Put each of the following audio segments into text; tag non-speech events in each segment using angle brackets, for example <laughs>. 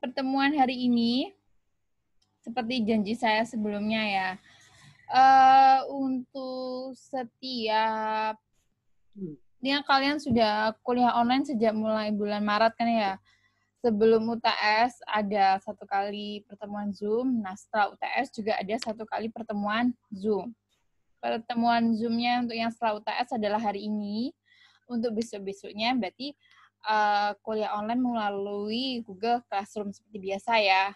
pertemuan hari ini seperti janji saya sebelumnya ya uh, untuk setiap ini ya, kalian sudah kuliah online sejak mulai bulan Maret kan ya sebelum UTS ada satu kali pertemuan Zoom nah setelah UTS juga ada satu kali pertemuan Zoom pertemuan Zoomnya untuk yang setelah UTS adalah hari ini untuk besok-besoknya berarti Eh, kuliah online melalui Google Classroom seperti biasa ya.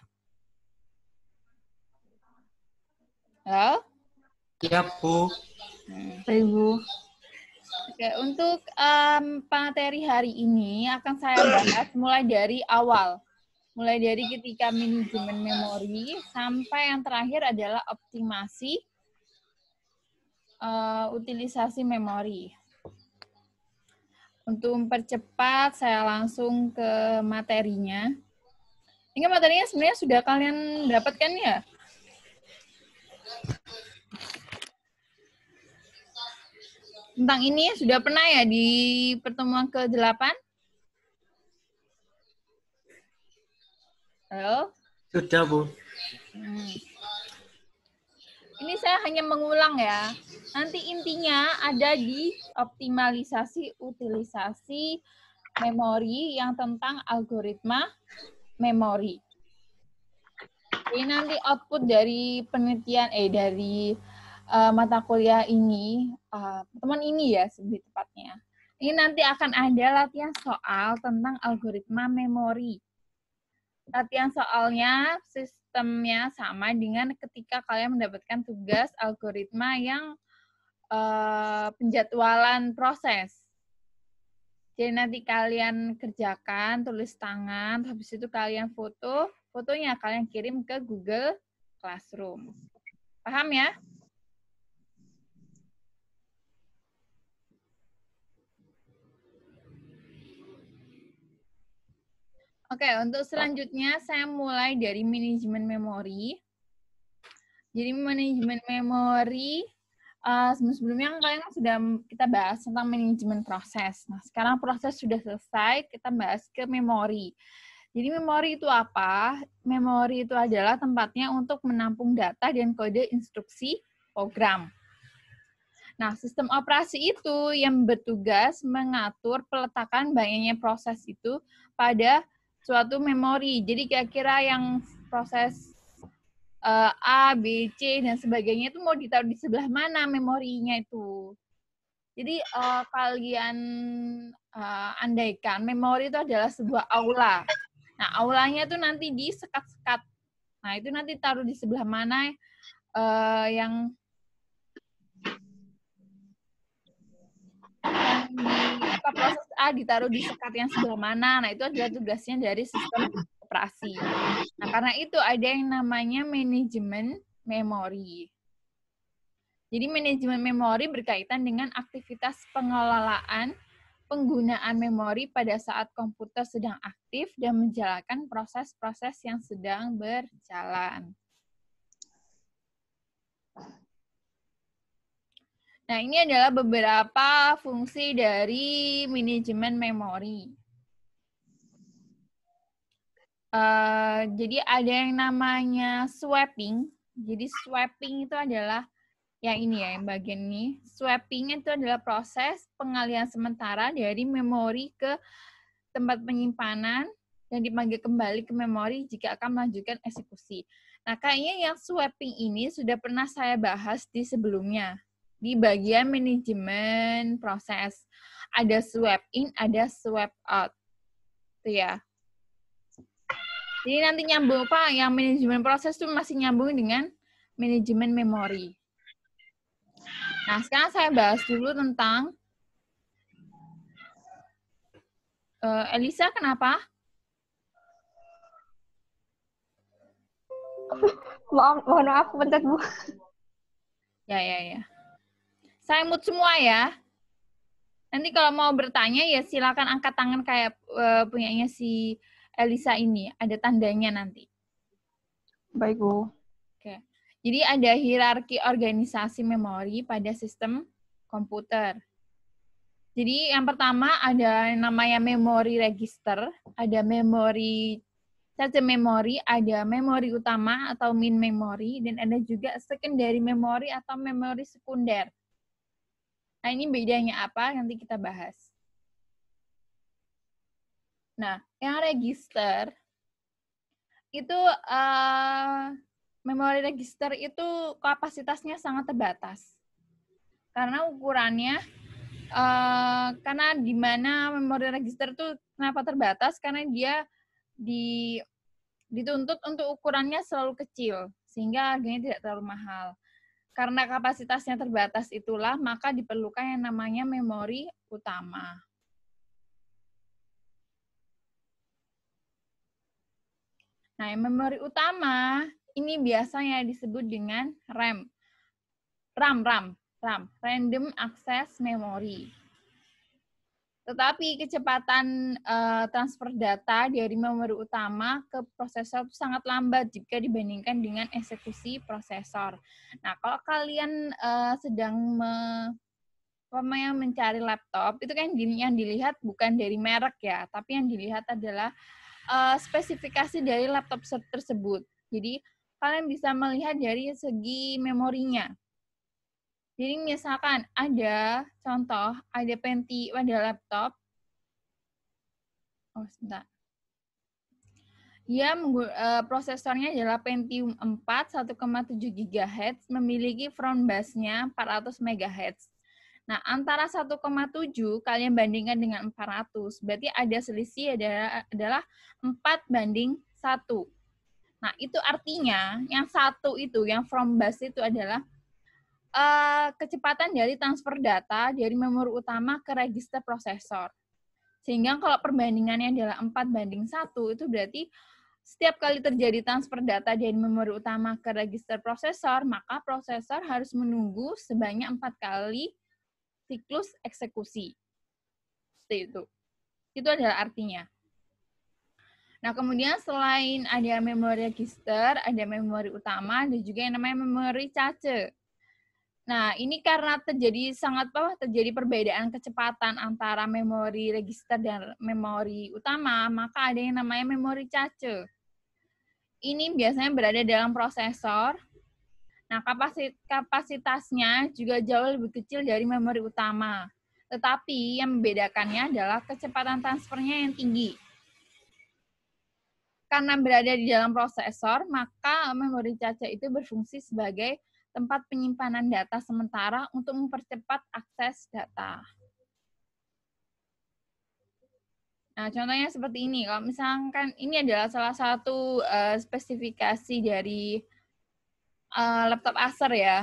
Halo? Ya, Bu. Hmm. Bu. Oke, untuk um, materi hari ini akan saya bahas mulai dari awal. Mulai dari ketika manajemen memori sampai yang terakhir adalah optimasi uh, utilisasi memori. Untuk mempercepat, saya langsung ke materinya. Ini materinya sebenarnya sudah kalian dapatkan ya? Tentang ini sudah pernah ya di pertemuan ke-8? Halo? Sudah, Bu. Hmm ini saya hanya mengulang ya. Nanti intinya ada di optimalisasi utilisasi memori yang tentang algoritma memori. Ini nanti output dari penelitian eh dari uh, mata kuliah ini uh, teman ini ya lebih tepatnya. Ini nanti akan ada latihan soal tentang algoritma memori. Latihan soalnya sistemnya sama dengan ketika kalian mendapatkan tugas algoritma yang uh, penjadwalan proses. Jadi nanti kalian kerjakan, tulis tangan, habis itu kalian foto, fotonya kalian kirim ke Google Classroom. Paham ya? Oke, okay, untuk selanjutnya saya mulai dari manajemen memori. Jadi manajemen memori uh, sebelumnya kan kalian sudah kita bahas tentang manajemen proses. Nah, sekarang proses sudah selesai, kita bahas ke memori. Jadi memori itu apa? Memori itu adalah tempatnya untuk menampung data dan kode instruksi program. Nah, sistem operasi itu yang bertugas mengatur peletakan banyaknya proses itu pada suatu memori. Jadi kira-kira yang proses uh, A, B, C dan sebagainya itu mau ditaruh di sebelah mana memorinya itu. Jadi uh, kalian uh, andaikan memori itu adalah sebuah aula. Nah, aulanya itu nanti disekat-sekat. Nah, itu nanti taruh di sebelah mana uh, yang yang proses A ditaruh di sekat yang sebelah mana. Nah, itu adalah tugasnya dari sistem operasi. Nah, karena itu ada yang namanya manajemen memori. Jadi manajemen memori berkaitan dengan aktivitas pengelolaan penggunaan memori pada saat komputer sedang aktif dan menjalankan proses-proses yang sedang berjalan. Nah, ini adalah beberapa fungsi dari manajemen memori. Uh, jadi ada yang namanya swapping. Jadi swapping itu adalah yang ini ya, yang bagian ini. Swapping itu adalah proses pengalian sementara dari memori ke tempat penyimpanan yang dipanggil kembali ke memori jika akan melanjutkan eksekusi. Nah, kayaknya yang swapping ini sudah pernah saya bahas di sebelumnya di bagian manajemen proses. Ada swap in, ada swap out. Itu ya. Jadi nanti nyambung apa? yang manajemen proses itu masih nyambung dengan manajemen memori. Nah, sekarang saya bahas dulu tentang uh, Elisa kenapa? Maaf, mohon maaf, bentar Bu. Ya, ya, ya. Saya mute semua ya. Nanti kalau mau bertanya ya silakan angkat tangan kayak uh, punyanya si Elisa ini. Ada tandanya nanti. Baik, Bu. Oke. Jadi ada hierarki organisasi memori pada sistem komputer. Jadi yang pertama ada yang namanya memori register, ada memori cache memori, ada memori utama atau main memori, dan ada juga secondary memori atau memori sekunder. Nah, ini bedanya apa? Nanti kita bahas. Nah, yang register itu uh, memori register itu kapasitasnya sangat terbatas karena ukurannya uh, karena di mana memori register itu kenapa terbatas karena dia di dituntut untuk ukurannya selalu kecil sehingga harganya tidak terlalu mahal. Karena kapasitasnya terbatas itulah, maka diperlukan yang namanya memori utama. Nah, memori utama ini biasanya disebut dengan RAM. RAM, RAM, RAM, Random Access Memory. Tetapi kecepatan uh, transfer data dari memori utama ke prosesor sangat lambat jika dibandingkan dengan eksekusi prosesor. Nah, kalau kalian uh, sedang me ya, mencari laptop itu kan yang dilihat bukan dari merek ya, tapi yang dilihat adalah uh, spesifikasi dari laptop tersebut. Jadi kalian bisa melihat dari segi memorinya. Jadi misalkan ada contoh, ada penti pada laptop. Oh, sebentar. Ya, prosesornya adalah Pentium 4 1,7 GHz, memiliki front base nya 400 MHz. Nah, antara 1,7 kalian bandingkan dengan 400, berarti ada selisih adalah, adalah 4 banding 1. Nah, itu artinya yang satu itu, yang front bus itu adalah uh, kecepatan dari transfer data dari memori utama ke register prosesor. Sehingga kalau perbandingannya adalah 4 banding 1, itu berarti setiap kali terjadi transfer data dari memori utama ke register prosesor, maka prosesor harus menunggu sebanyak 4 kali siklus eksekusi. Seperti itu. Itu adalah artinya. Nah, kemudian selain ada memori register, ada memori utama, ada juga yang namanya memori cache. Nah, ini karena terjadi sangat apa terjadi perbedaan kecepatan antara memori register dan memori utama, maka ada yang namanya memori cache. Ini biasanya berada dalam prosesor. Nah, kapasitasnya juga jauh lebih kecil dari memori utama. Tetapi yang membedakannya adalah kecepatan transfernya yang tinggi. Karena berada di dalam prosesor, maka memori cache itu berfungsi sebagai tempat penyimpanan data sementara untuk mempercepat akses data. Nah, contohnya seperti ini. Kalau misalkan ini adalah salah satu uh, spesifikasi dari uh, laptop Acer ya,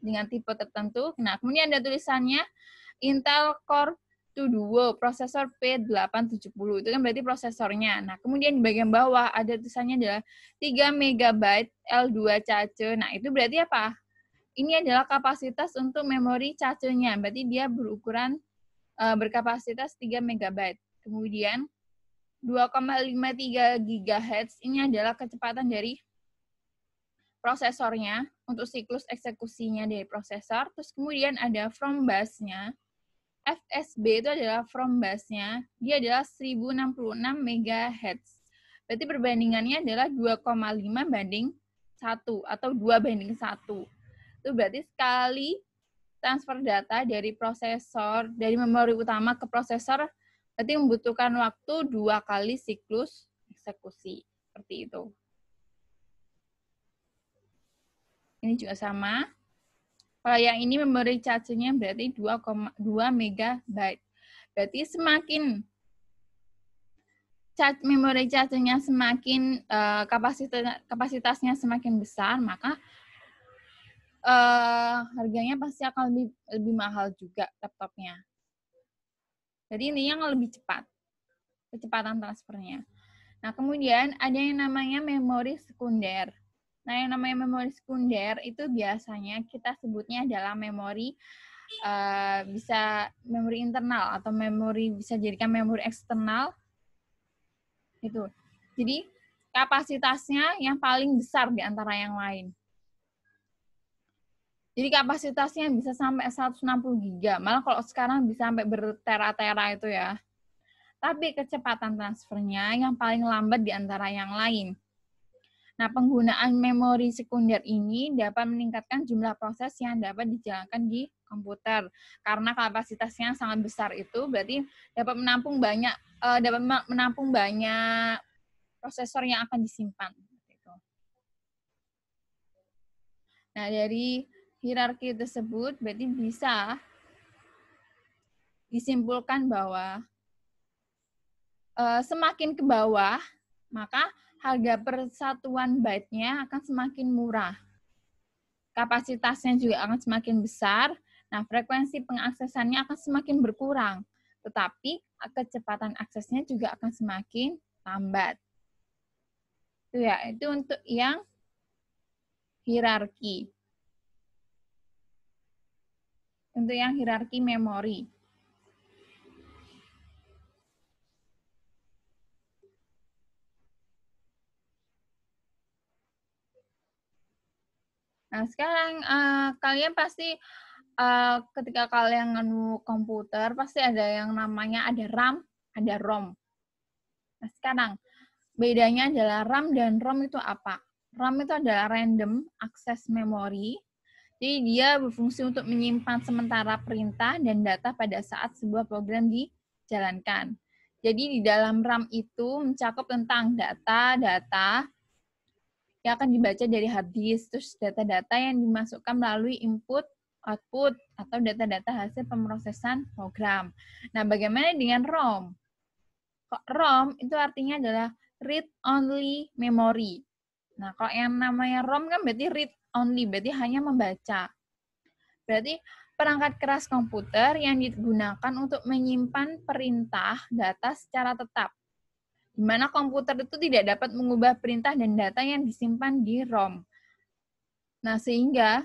dengan tipe tertentu. Nah, kemudian ada tulisannya Intel Core Duo, prosesor P870. Itu kan berarti prosesornya. Nah, kemudian di bagian bawah ada tulisannya adalah 3 MB L2 cache. Nah, itu berarti apa? Ini adalah kapasitas untuk memori cache-nya. Berarti dia berukuran uh, berkapasitas 3 MB. Kemudian 2,53 GHz ini adalah kecepatan dari prosesornya untuk siklus eksekusinya dari prosesor. Terus kemudian ada from bus-nya FSB itu adalah from base-nya, dia adalah 1066 MHz. Berarti perbandingannya adalah 2,5 banding 1 atau 2 banding 1. Itu berarti sekali transfer data dari prosesor, dari memori utama ke prosesor, berarti membutuhkan waktu dua kali siklus eksekusi. Seperti itu. Ini juga sama. Kalau yang ini memori cacingnya berarti 2,2 megabyte. Berarti semakin memori cacingnya semakin uh, eh, kapasitas kapasitasnya semakin besar, maka uh, harganya pasti akan lebih lebih mahal juga laptopnya. Jadi ini yang lebih cepat kecepatan transfernya. Nah, kemudian ada yang namanya memori sekunder. Nah, yang namanya memori sekunder itu biasanya kita sebutnya adalah memori uh, bisa memori internal atau memori bisa jadikan memori eksternal. Itu. Jadi kapasitasnya yang paling besar di antara yang lain. Jadi kapasitasnya bisa sampai 160 giga. Malah kalau sekarang bisa sampai bertera-tera itu ya. Tapi kecepatan transfernya yang paling lambat di antara yang lain. Nah, penggunaan memori sekunder ini dapat meningkatkan jumlah proses yang dapat dijalankan di komputer. Karena kapasitasnya sangat besar itu berarti dapat menampung banyak eh, dapat menampung banyak prosesor yang akan disimpan Nah, dari hierarki tersebut berarti bisa disimpulkan bahwa eh, semakin ke bawah maka harga persatuan byte-nya akan semakin murah. Kapasitasnya juga akan semakin besar, nah frekuensi pengaksesannya akan semakin berkurang, tetapi kecepatan aksesnya juga akan semakin lambat. Itu ya, itu untuk yang hierarki. Untuk yang hierarki memori. Nah, sekarang uh, kalian pasti uh, ketika kalian nganu komputer pasti ada yang namanya ada RAM, ada ROM. Nah, sekarang bedanya adalah RAM dan ROM itu apa? RAM itu adalah random access memory. Jadi dia berfungsi untuk menyimpan sementara perintah dan data pada saat sebuah program dijalankan. Jadi di dalam RAM itu mencakup tentang data-data, yang akan dibaca dari hadis, terus data-data yang dimasukkan melalui input, output, atau data-data hasil pemrosesan program. Nah, bagaimana dengan ROM? ROM itu artinya adalah read only memory. Nah, kalau yang namanya ROM kan berarti read only, berarti hanya membaca. Berarti perangkat keras komputer yang digunakan untuk menyimpan perintah data secara tetap di mana komputer itu tidak dapat mengubah perintah dan data yang disimpan di ROM. Nah, sehingga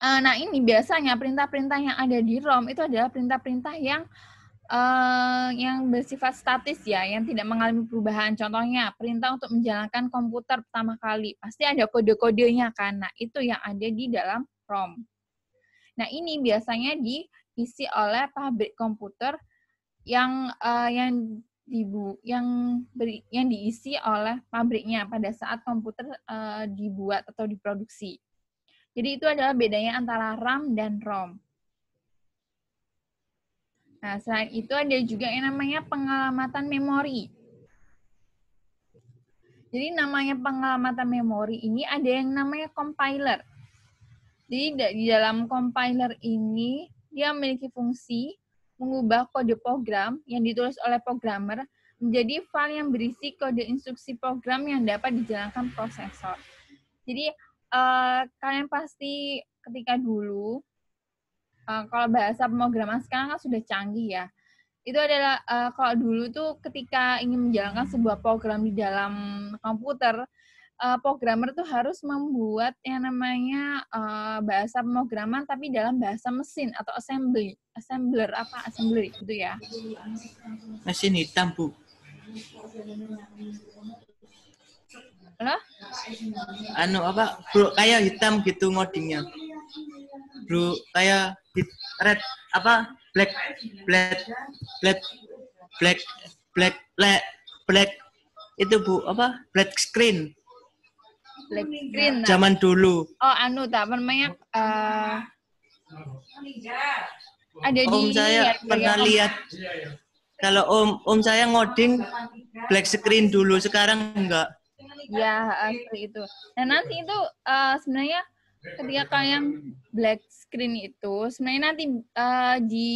uh, nah ini biasanya perintah-perintah yang ada di ROM itu adalah perintah-perintah yang uh, yang bersifat statis ya, yang tidak mengalami perubahan. Contohnya, perintah untuk menjalankan komputer pertama kali pasti ada kode-kodenya kan. Nah, itu yang ada di dalam ROM. Nah, ini biasanya diisi oleh pabrik komputer yang uh, yang dibu yang beri, yang diisi oleh pabriknya pada saat komputer uh, dibuat atau diproduksi. Jadi itu adalah bedanya antara RAM dan ROM. Nah, selain itu ada juga yang namanya pengalamatan memori. Jadi namanya pengalamatan memori ini ada yang namanya compiler. Jadi di dalam compiler ini dia memiliki fungsi mengubah kode program yang ditulis oleh programmer menjadi file yang berisi kode instruksi program yang dapat dijalankan prosesor. Jadi uh, kalian pasti ketika dulu uh, kalau bahasa pemrograman sekarang kan sudah canggih ya. Itu adalah uh, kalau dulu tuh ketika ingin menjalankan sebuah program di dalam komputer uh, programmer tuh harus membuat yang namanya uh, bahasa pemrograman tapi dalam bahasa mesin atau assembly, assembler apa assembly gitu ya. Mesin hitam, Bu. Halo? Anu apa? Bro, kayak hitam gitu ngodingnya. Bro, kayak hit red apa? Black black black black black black, black. itu Bu apa? Black screen black ya, screen. Zaman dulu. Oh, anu tak namanya uh, ada om di saya ya, pernah ya, lihat kalau om om saya ngoding black screen dulu sekarang enggak ya uh, seperti itu nah nanti itu uh, sebenarnya ketika kalian black screen itu sebenarnya nanti uh, di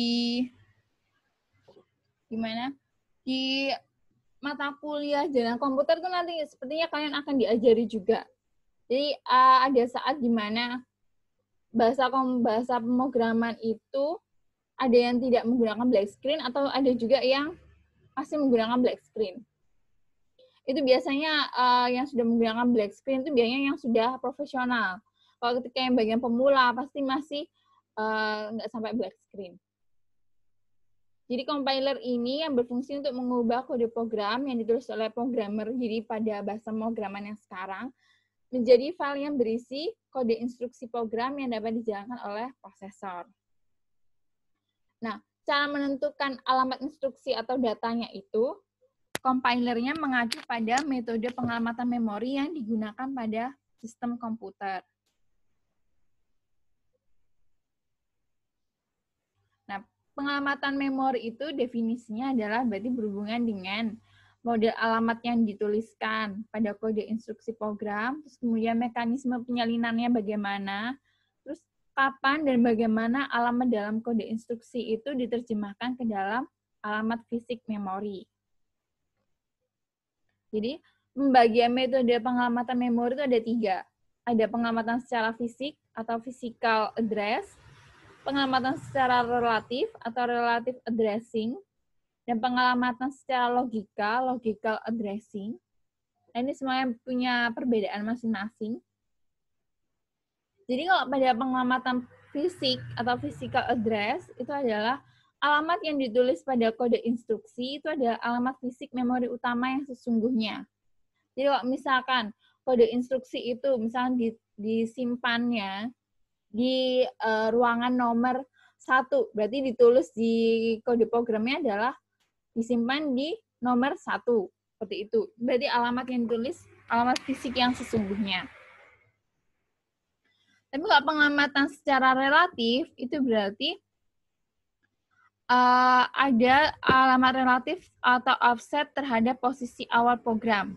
gimana di mata kuliah jalan komputer tuh nanti sepertinya kalian akan diajari juga jadi uh, ada saat dimana bahasa bahasa pemrograman itu ada yang tidak menggunakan black screen atau ada juga yang masih menggunakan black screen. Itu biasanya uh, yang sudah menggunakan black screen itu biasanya yang sudah profesional. Kalau ketika yang bagian pemula pasti masih uh, nggak sampai black screen. Jadi compiler ini yang berfungsi untuk mengubah kode program yang ditulis oleh programmer jadi pada bahasa pemrograman yang sekarang menjadi file yang berisi kode instruksi program yang dapat dijalankan oleh prosesor. Nah, cara menentukan alamat instruksi atau datanya itu, compilernya mengacu pada metode pengalamatan memori yang digunakan pada sistem komputer. Nah, pengalamatan memori itu definisinya adalah berarti berhubungan dengan model alamat yang dituliskan pada kode instruksi program, terus kemudian mekanisme penyalinannya bagaimana, terus kapan dan bagaimana alamat dalam kode instruksi itu diterjemahkan ke dalam alamat fisik memori. Jadi, pembagian metode pengamatan memori itu ada tiga. Ada pengamatan secara fisik atau physical address, pengamatan secara relatif atau relative addressing, dan pengalaman secara logika, logical addressing. Nah, ini semuanya punya perbedaan masing-masing. Jadi kalau pada pengalaman fisik atau physical address itu adalah alamat yang ditulis pada kode instruksi itu adalah alamat fisik memori utama yang sesungguhnya. Jadi kalau misalkan kode instruksi itu misalkan disimpannya di eh, ruangan nomor satu, berarti ditulis di kode programnya adalah disimpan di nomor satu seperti itu. Berarti alamat yang ditulis alamat fisik yang sesungguhnya. Tapi kalau pengamatan secara relatif itu berarti uh, ada alamat relatif atau offset terhadap posisi awal program.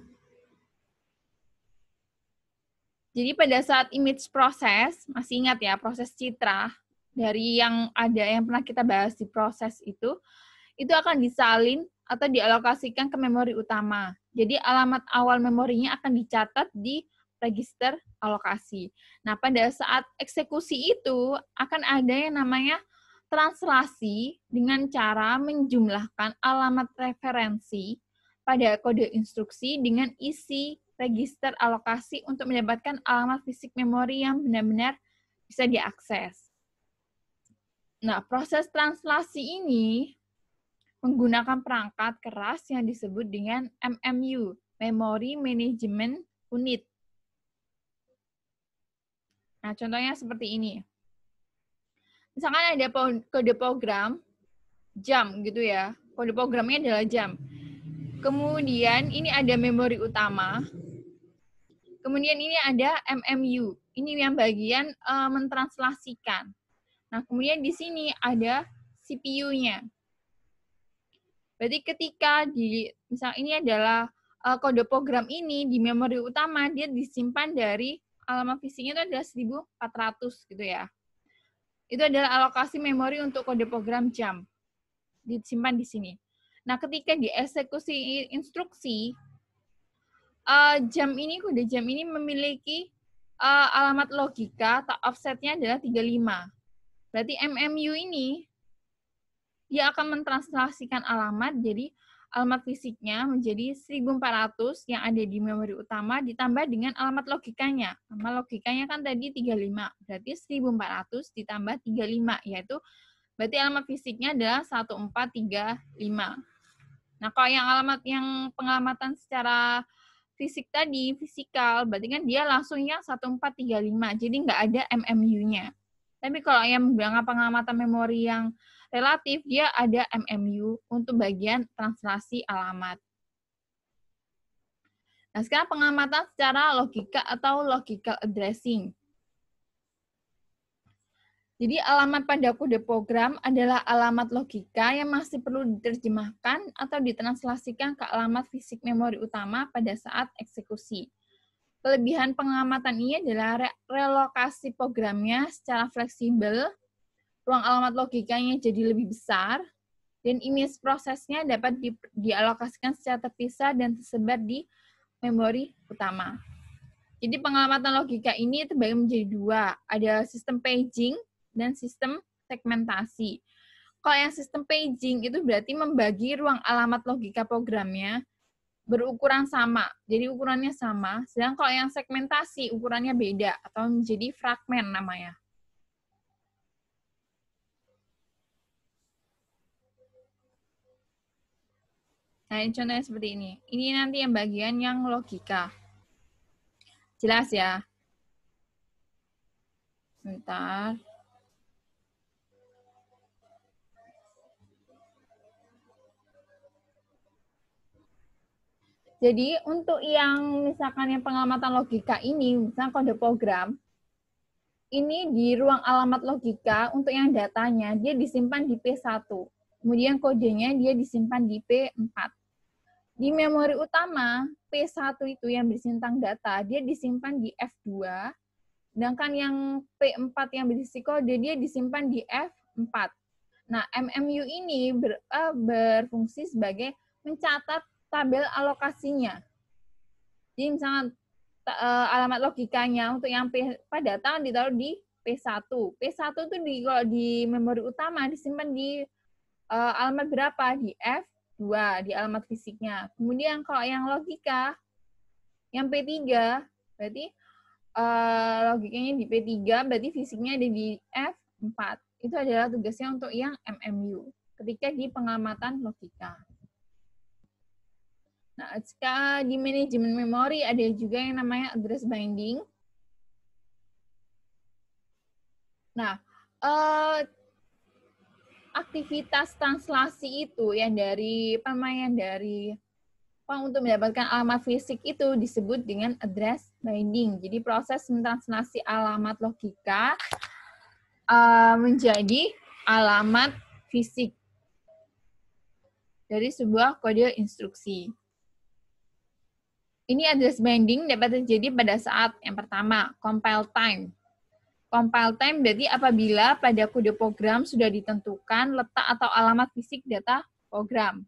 Jadi pada saat image proses, masih ingat ya proses citra dari yang ada yang pernah kita bahas di proses itu, itu akan disalin atau dialokasikan ke memori utama. Jadi alamat awal memorinya akan dicatat di register alokasi. Nah, pada saat eksekusi itu akan ada yang namanya translasi dengan cara menjumlahkan alamat referensi pada kode instruksi dengan isi register alokasi untuk mendapatkan alamat fisik memori yang benar-benar bisa diakses. Nah, proses translasi ini menggunakan perangkat keras yang disebut dengan MMU, Memory Management Unit. Nah, contohnya seperti ini. Misalkan ada kode program jam gitu ya. Kode programnya adalah jam. Kemudian ini ada memori utama. Kemudian ini ada MMU. Ini yang bagian e, mentranslasikan. Nah, kemudian di sini ada CPU-nya. Berarti ketika di misal ini adalah uh, kode program ini di memori utama dia disimpan dari alamat fisiknya itu adalah 1400 gitu ya. Itu adalah alokasi memori untuk kode program jam. Disimpan di sini. Nah, ketika dieksekusi instruksi uh, jam ini kode jam ini memiliki uh, alamat logika atau offsetnya adalah 35. Berarti MMU ini dia akan mentranslasikan alamat jadi alamat fisiknya menjadi 1400 yang ada di memori utama ditambah dengan alamat logikanya. Alamat logikanya kan tadi 35, berarti 1400 ditambah 35, yaitu berarti alamat fisiknya adalah 1435. Nah, kalau yang alamat yang pengalamatan secara fisik tadi, fisikal, berarti kan dia langsung yang 1435, jadi nggak ada MMU-nya. Tapi kalau yang menggunakan pengamatan memori yang relatif dia ada MMU untuk bagian translasi alamat. Nah, sekarang pengamatan secara logika atau logical addressing. Jadi alamat pada kode program adalah alamat logika yang masih perlu diterjemahkan atau ditranslasikan ke alamat fisik memori utama pada saat eksekusi. Kelebihan pengamatan ini adalah relokasi programnya secara fleksibel ruang alamat logikanya jadi lebih besar, dan image prosesnya dapat di, dialokasikan secara terpisah dan tersebar di memori utama. Jadi pengalaman logika ini terbagi menjadi dua, ada sistem paging dan sistem segmentasi. Kalau yang sistem paging itu berarti membagi ruang alamat logika programnya berukuran sama, jadi ukurannya sama. Sedangkan kalau yang segmentasi ukurannya beda atau menjadi fragmen namanya. Nah, ini contohnya seperti ini. Ini nanti yang bagian yang logika. Jelas ya? Bentar. Jadi untuk yang misalkan yang pengamatan logika ini, misalkan kode program, ini di ruang alamat logika untuk yang datanya, dia disimpan di P1. Kemudian kodenya dia disimpan di P4. Di memori utama, P1 itu yang berisi tentang data, dia disimpan di F2, sedangkan yang P4 yang berisi kode, dia disimpan di F4. Nah, MMU ini ber, uh, berfungsi sebagai mencatat tabel alokasinya. Jadi misalnya eh, alamat logikanya untuk yang P, pada data ditaruh di P1. P1 itu di kalau di memori utama disimpan di uh, alamat berapa? Di F 2 di alamat fisiknya. Kemudian kalau yang logika, yang P3, berarti eh, logikanya di P3, berarti fisiknya ada di F4. Itu adalah tugasnya untuk yang MMU, ketika di pengamatan logika. Nah, jika di manajemen memori ada juga yang namanya address binding. Nah, eh, aktivitas translasi itu yang dari pemain dari apa untuk mendapatkan alamat fisik itu disebut dengan address binding. Jadi proses mentranslasi alamat logika uh, menjadi alamat fisik dari sebuah kode instruksi. Ini address binding dapat terjadi pada saat yang pertama, compile time. Compile time berarti apabila pada kode program sudah ditentukan letak atau alamat fisik data program.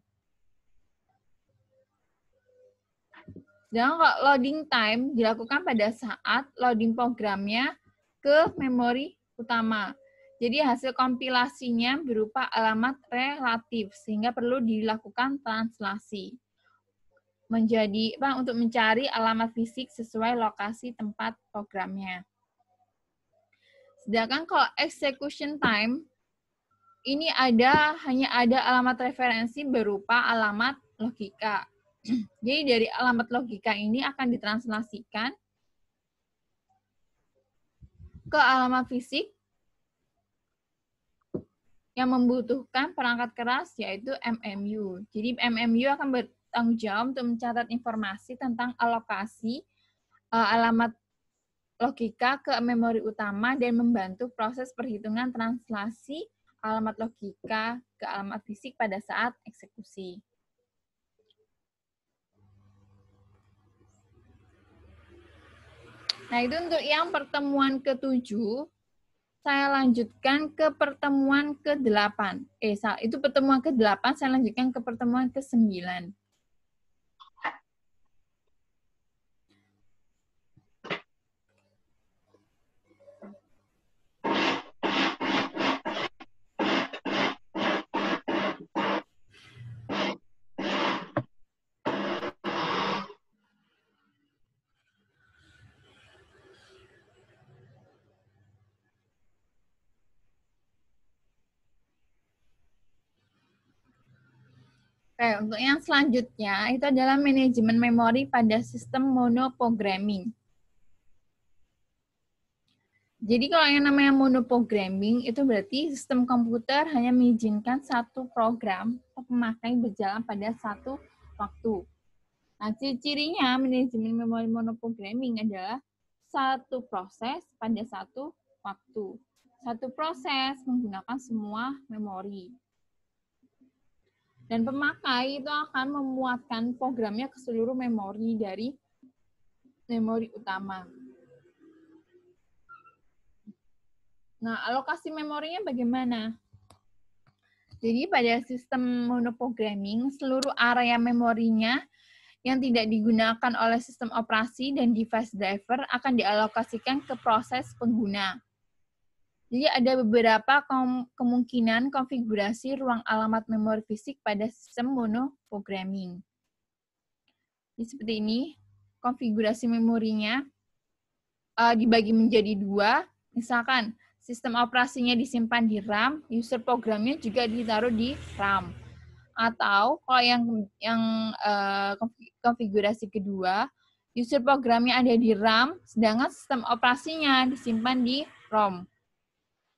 Dan loading time dilakukan pada saat loading programnya ke memori utama. Jadi hasil kompilasinya berupa alamat relatif sehingga perlu dilakukan translasi menjadi apa untuk mencari alamat fisik sesuai lokasi tempat programnya. Sedangkan kalau execution time ini ada hanya ada alamat referensi berupa alamat logika. <clears throat> Jadi dari alamat logika ini akan ditranslasikan ke alamat fisik yang membutuhkan perangkat keras yaitu MMU. Jadi MMU akan bertanggung jawab untuk mencatat informasi tentang alokasi eh, alamat logika ke memori utama dan membantu proses perhitungan translasi alamat logika ke alamat fisik pada saat eksekusi. Nah, itu untuk yang pertemuan ke ke-7. Saya lanjutkan ke pertemuan ke-8. Eh, itu pertemuan ke-8, saya lanjutkan ke pertemuan ke-9. Oke, untuk yang selanjutnya itu adalah manajemen memori pada sistem monoprogramming. Jadi kalau yang namanya monoprogramming itu berarti sistem komputer hanya mengizinkan satu program atau pemakai berjalan pada satu waktu. Nah, ciri-cirinya manajemen memori monoprogramming adalah satu proses pada satu waktu. Satu proses menggunakan semua memori. Dan pemakai itu akan memuatkan programnya ke seluruh memori dari memori utama. Nah, alokasi memorinya bagaimana? Jadi pada sistem monoprogramming, seluruh area memorinya yang tidak digunakan oleh sistem operasi dan device driver akan dialokasikan ke proses pengguna. Jadi ada beberapa kom kemungkinan konfigurasi ruang alamat memori fisik pada sistem monoprogramming. Jadi seperti ini, konfigurasi memorinya uh, dibagi menjadi dua. Misalkan sistem operasinya disimpan di RAM, user programnya juga ditaruh di RAM. Atau kalau yang yang uh, konfigurasi kedua, user programnya ada di RAM, sedangkan sistem operasinya disimpan di ROM.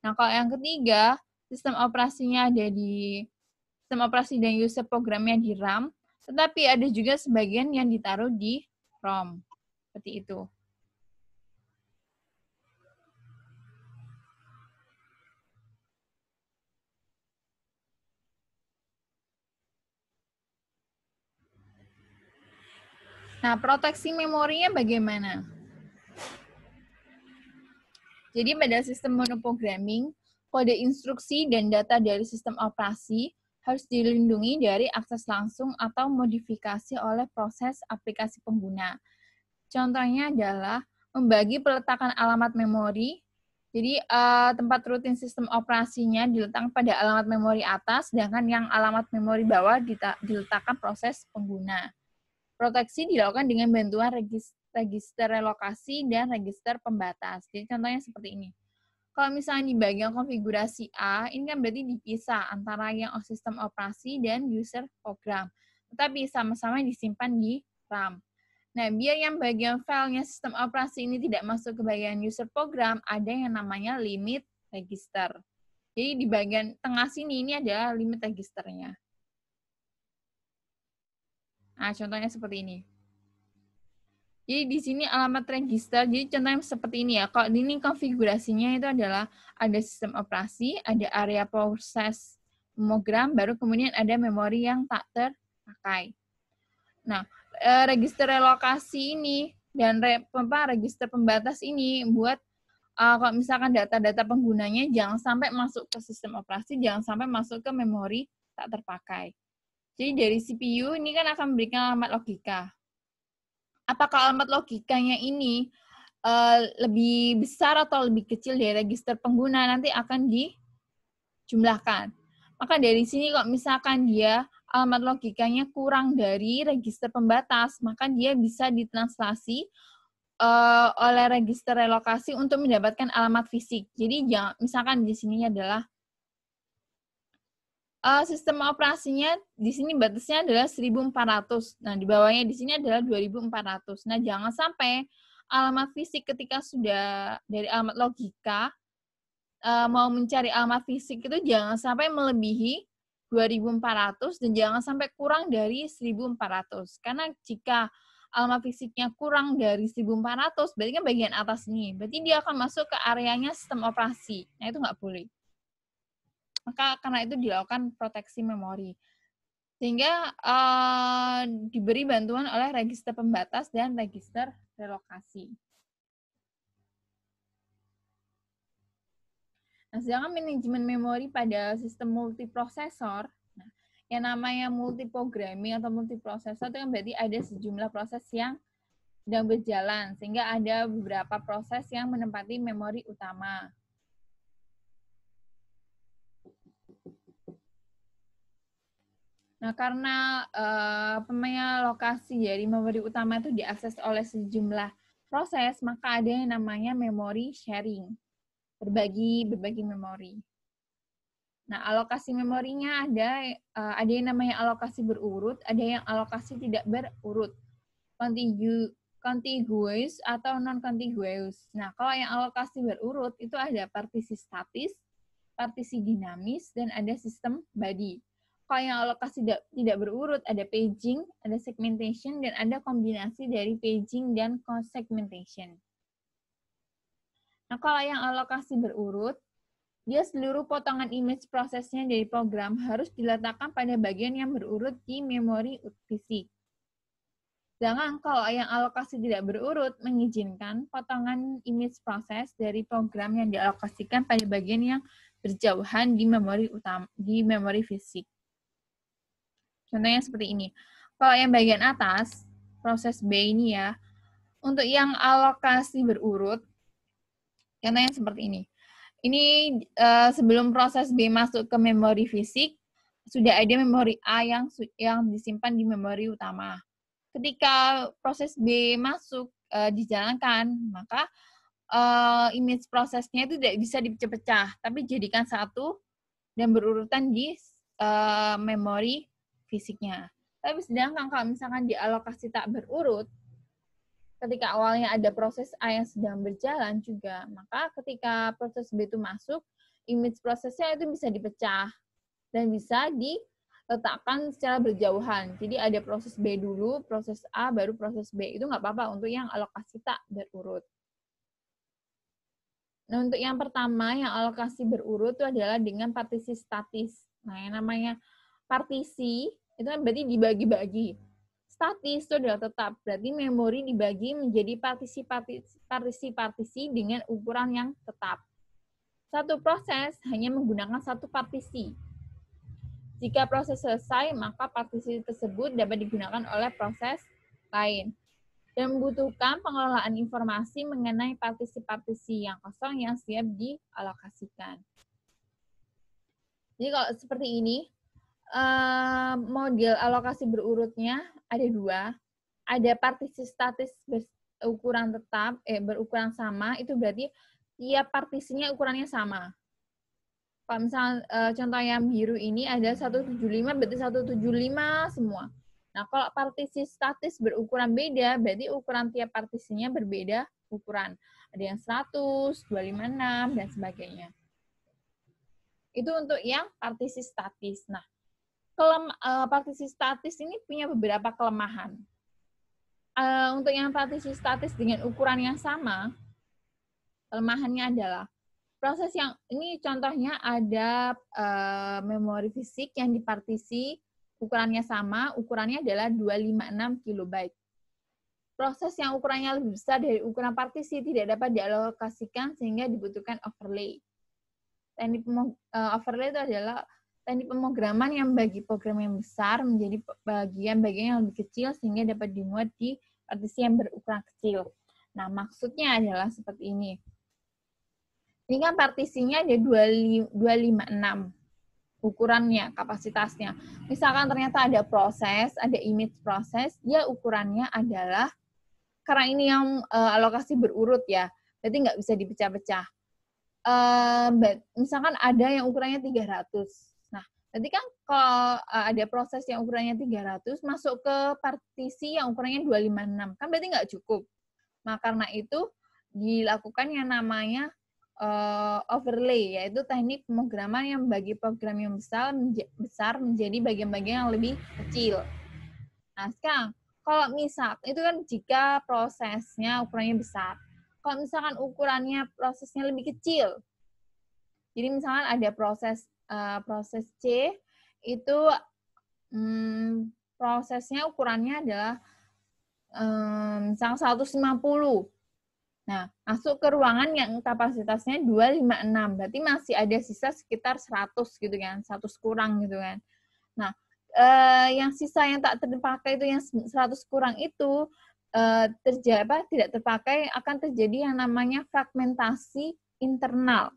Nah, kalau yang ketiga, sistem operasinya ada di sistem operasi dan user programnya di RAM, tetapi ada juga sebagian yang ditaruh di ROM. Seperti itu. Nah, proteksi memorinya bagaimana? Jadi pada sistem monoprogramming, kode instruksi dan data dari sistem operasi harus dilindungi dari akses langsung atau modifikasi oleh proses aplikasi pengguna. Contohnya adalah membagi peletakan alamat memori. Jadi uh, tempat rutin sistem operasinya diletakkan pada alamat memori atas, sedangkan yang alamat memori bawah diletakkan proses pengguna. Proteksi dilakukan dengan bantuan registri register relokasi, dan register pembatas. Jadi contohnya seperti ini. Kalau misalnya di bagian konfigurasi A, ini kan berarti dipisah antara yang sistem operasi dan user program. Tetapi sama-sama disimpan di RAM. Nah, biar yang bagian filenya sistem operasi ini tidak masuk ke bagian user program, ada yang namanya limit register. Jadi di bagian tengah sini ini adalah limit registernya. Nah, contohnya seperti ini. Jadi di sini alamat register, jadi contohnya seperti ini ya. Kalau ini konfigurasinya itu adalah ada sistem operasi, ada area proses memogram, baru kemudian ada memori yang tak terpakai. Nah, e, register relokasi ini dan register pembatas ini buat e, kalau misalkan data-data penggunanya jangan sampai masuk ke sistem operasi, jangan sampai masuk ke memori tak terpakai. Jadi dari CPU ini kan akan memberikan alamat logika apakah alamat logikanya ini uh, lebih besar atau lebih kecil dari register pengguna nanti akan dijumlahkan. Maka dari sini kok misalkan dia alamat logikanya kurang dari register pembatas, maka dia bisa ditranslasi uh, oleh register relokasi untuk mendapatkan alamat fisik. Jadi jangan misalkan di sini adalah uh, sistem operasinya di sini batasnya adalah 1400. Nah, di bawahnya di sini adalah 2400. Nah, jangan sampai alamat fisik ketika sudah dari alamat logika uh, mau mencari alamat fisik itu jangan sampai melebihi 2400 dan jangan sampai kurang dari 1400. Karena jika alamat fisiknya kurang dari 1400, berarti kan bagian atas ini. Berarti dia akan masuk ke areanya sistem operasi. Nah, itu nggak boleh. Maka karena itu dilakukan proteksi memori. Sehingga uh, diberi bantuan oleh register pembatas dan register relokasi. Nah, sedangkan manajemen memori pada sistem multiprosesor, nah, yang namanya multiprogramming atau multiprosesor itu kan berarti ada sejumlah proses yang sedang berjalan, sehingga ada beberapa proses yang menempati memori utama. Nah, karena uh, eh, pemaya lokasi ya, memori utama itu diakses oleh sejumlah proses, maka ada yang namanya memory sharing, berbagi berbagi memori. Nah, alokasi memorinya ada uh, ada yang namanya alokasi berurut, ada yang alokasi tidak berurut, kontigu contiguous atau non contiguous. Nah, kalau yang alokasi berurut itu ada partisi statis, partisi dinamis, dan ada sistem body kalau yang alokasi tidak, tidak berurut ada paging, ada segmentation, dan ada kombinasi dari paging dan segmentation. Nah, kalau yang alokasi berurut, dia seluruh potongan image prosesnya dari program harus diletakkan pada bagian yang berurut di memori fisik. Sedangkan kalau yang alokasi tidak berurut mengizinkan potongan image proses dari program yang dialokasikan pada bagian yang berjauhan di memori utama di memori fisik. Contohnya seperti ini. Kalau yang bagian atas, proses B ini ya, untuk yang alokasi berurut, contohnya seperti ini. Ini uh, sebelum proses B masuk ke memori fisik, sudah ada memori A yang yang disimpan di memori utama. Ketika proses B masuk uh, dijalankan, maka uh, image prosesnya itu tidak bisa dipecah-pecah, tapi jadikan satu dan berurutan di uh, memori fisiknya. Tapi sedangkan kalau misalkan di alokasi tak berurut, ketika awalnya ada proses A yang sedang berjalan juga, maka ketika proses B itu masuk, image prosesnya itu bisa dipecah dan bisa diletakkan secara berjauhan. Jadi ada proses B dulu, proses A, baru proses B. Itu nggak apa-apa untuk yang alokasi tak berurut. Nah, untuk yang pertama, yang alokasi berurut itu adalah dengan partisi statis. Nah, yang namanya partisi itu kan berarti dibagi-bagi statis itu adalah tetap berarti memori dibagi menjadi partisi-partisi dengan ukuran yang tetap satu proses hanya menggunakan satu partisi jika proses selesai, maka partisi tersebut dapat digunakan oleh proses lain dan membutuhkan pengelolaan informasi mengenai partisi-partisi yang kosong yang siap dialokasikan. Jadi kalau seperti ini, model alokasi berurutnya ada dua. Ada partisi statis berukuran tetap, eh berukuran sama, itu berarti tiap partisinya ukurannya sama. Kalau misalnya eh, contoh yang biru ini ada 175, berarti 175 semua. Nah, kalau partisi statis berukuran beda, berarti ukuran tiap partisinya berbeda ukuran. Ada yang 100, 256, dan sebagainya. Itu untuk yang partisi statis. Nah, kelem, uh, partisi statis ini punya beberapa kelemahan. Uh, untuk yang partisi statis dengan ukuran yang sama, kelemahannya adalah proses yang ini contohnya ada uh, memori fisik yang dipartisi ukurannya sama, ukurannya adalah 256 kilobyte. Proses yang ukurannya lebih besar dari ukuran partisi tidak dapat dialokasikan sehingga dibutuhkan overlay. Teknik overlay itu adalah Teknik pemrograman yang bagi program yang besar menjadi bagian-bagian yang lebih kecil sehingga dapat dimuat di partisi yang berukuran kecil. Nah, maksudnya adalah seperti ini. Ini kan partisinya ada 256 ukurannya, kapasitasnya. Misalkan ternyata ada proses, ada image proses, dia ukurannya adalah karena ini yang uh, alokasi berurut ya, berarti nggak bisa dipecah-pecah. Uh, misalkan ada yang ukurannya 300, Nanti kan kalau eh, ada proses yang ukurannya 300 masuk ke partisi yang ukurannya 256, kan berarti nggak cukup. Nah, karena itu dilakukan yang namanya uh, overlay, yaitu teknik pemrograman yang bagi program yang besar, menja besar menjadi bagian-bagian yang lebih kecil. Nah, sekarang kalau misal itu kan jika prosesnya ukurannya besar. Kalau misalkan ukurannya prosesnya lebih kecil, jadi misalkan ada proses uh, proses C itu um, prosesnya ukurannya adalah um, sang 150. Nah, masuk ke ruangan yang kapasitasnya 256. Berarti masih ada sisa sekitar 100 gitu kan, 100 kurang gitu kan. Nah, eh, yang sisa yang tak terpakai itu yang 100 kurang itu eh, terjadi apa tidak terpakai akan terjadi yang namanya fragmentasi internal.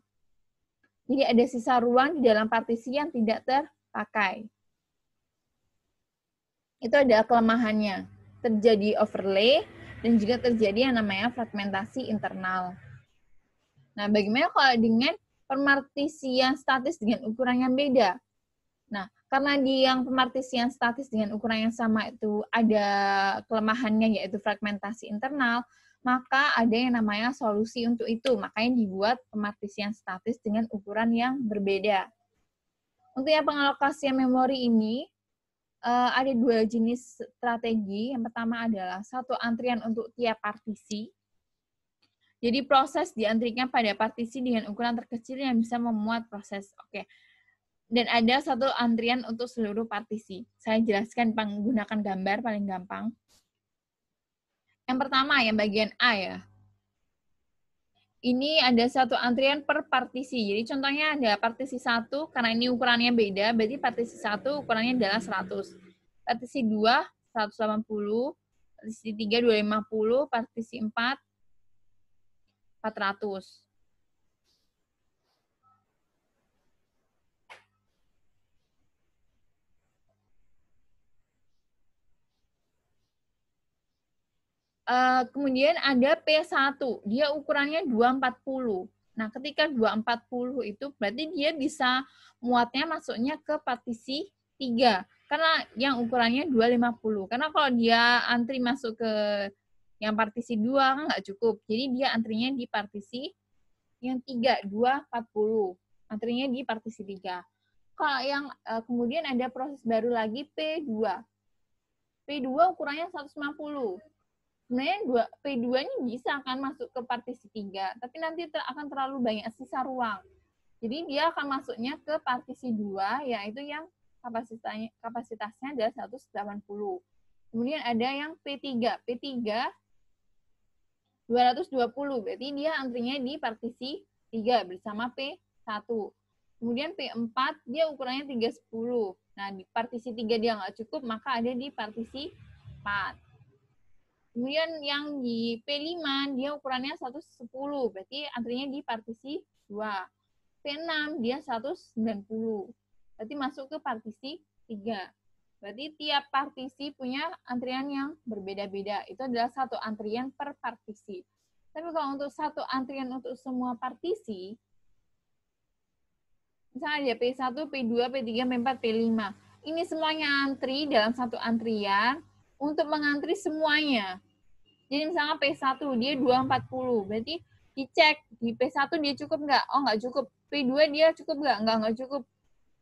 Jadi ada sisa ruang di dalam partisi yang tidak terpakai. Itu ada kelemahannya. Terjadi overlay dan juga terjadi yang namanya fragmentasi internal. Nah, bagaimana kalau dengan permartisian statis dengan ukuran yang beda? Nah, karena di yang permartisian statis dengan ukuran yang sama itu ada kelemahannya yaitu fragmentasi internal, maka ada yang namanya solusi untuk itu. Makanya dibuat pemartisian statis dengan ukuran yang berbeda. Untuk yang pengalokasian memori ini, eh, ada dua jenis strategi. Yang pertama adalah satu antrian untuk tiap partisi. Jadi proses diantriknya pada partisi dengan ukuran terkecil yang bisa memuat proses. Oke. Dan ada satu antrian untuk seluruh partisi. Saya jelaskan menggunakan gambar paling gampang. Yang pertama yang bagian A ya. Ini ada satu antrian per partisi. Jadi contohnya ada partisi 1, karena ini ukurannya beda, berarti partisi 1 ukurannya adalah 100. Partisi 2, 180. Partisi 3, 250. Partisi 4, 400. Eh, kemudian ada P1, dia ukurannya 240. Nah, ketika 240 itu berarti dia bisa muatnya masuknya ke partisi 3. Karena yang ukurannya 250. Karena kalau dia antri masuk ke yang partisi 2 kan nggak cukup. Jadi dia antrinya di partisi yang 3, 240. Antrinya di partisi 3. Kalau yang eh, kemudian ada proses baru lagi P2. P2 ukurannya 150 sebenarnya dua P2-nya bisa akan masuk ke partisi tiga, tapi nanti ter akan terlalu banyak sisa ruang. Jadi dia akan masuknya ke partisi dua, yaitu yang kapasitasnya, kapasitasnya adalah 180. Kemudian ada yang P3. P3 220, berarti dia antrinya di partisi 3 bersama P1. Kemudian P4 dia ukurannya 310. Nah, di partisi tiga dia nggak cukup, maka ada di partisi 4. Kemudian yang di P5 dia ukurannya 110, berarti antrinya di partisi 2. P6 dia 190, berarti masuk ke partisi 3. Berarti tiap partisi punya antrian yang berbeda-beda. Itu adalah satu antrian per partisi. Tapi kalau untuk satu antrian untuk semua partisi, misalnya ada P1, P2, P3, P4, P5. Ini semuanya antri dalam satu antrian untuk mengantri semuanya jadi misalnya P1 dia 240, berarti dicek di P1 dia cukup nggak? Oh nggak cukup. P2 dia cukup nggak? Nggak nggak cukup.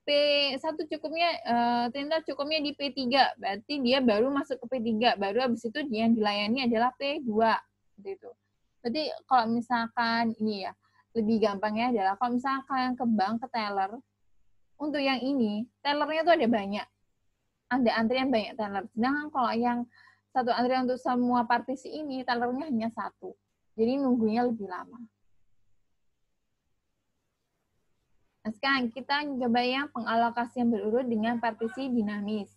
P1 cukupnya, uh, eh, ternyata cukupnya di P3, berarti dia baru masuk ke P3, baru habis itu yang dilayani adalah P2. Seperti itu. Berarti kalau misalkan ini ya, lebih gampangnya adalah kalau misalkan ke bank, ke teller, untuk yang ini, tellernya tuh ada banyak. Ada antrian banyak teller. Sedangkan kalau yang satu antrian untuk semua partisi ini telurnya hanya satu. Jadi nunggunya lebih lama. Nah, sekarang kita coba yang pengalokasian berurut dengan partisi dinamis.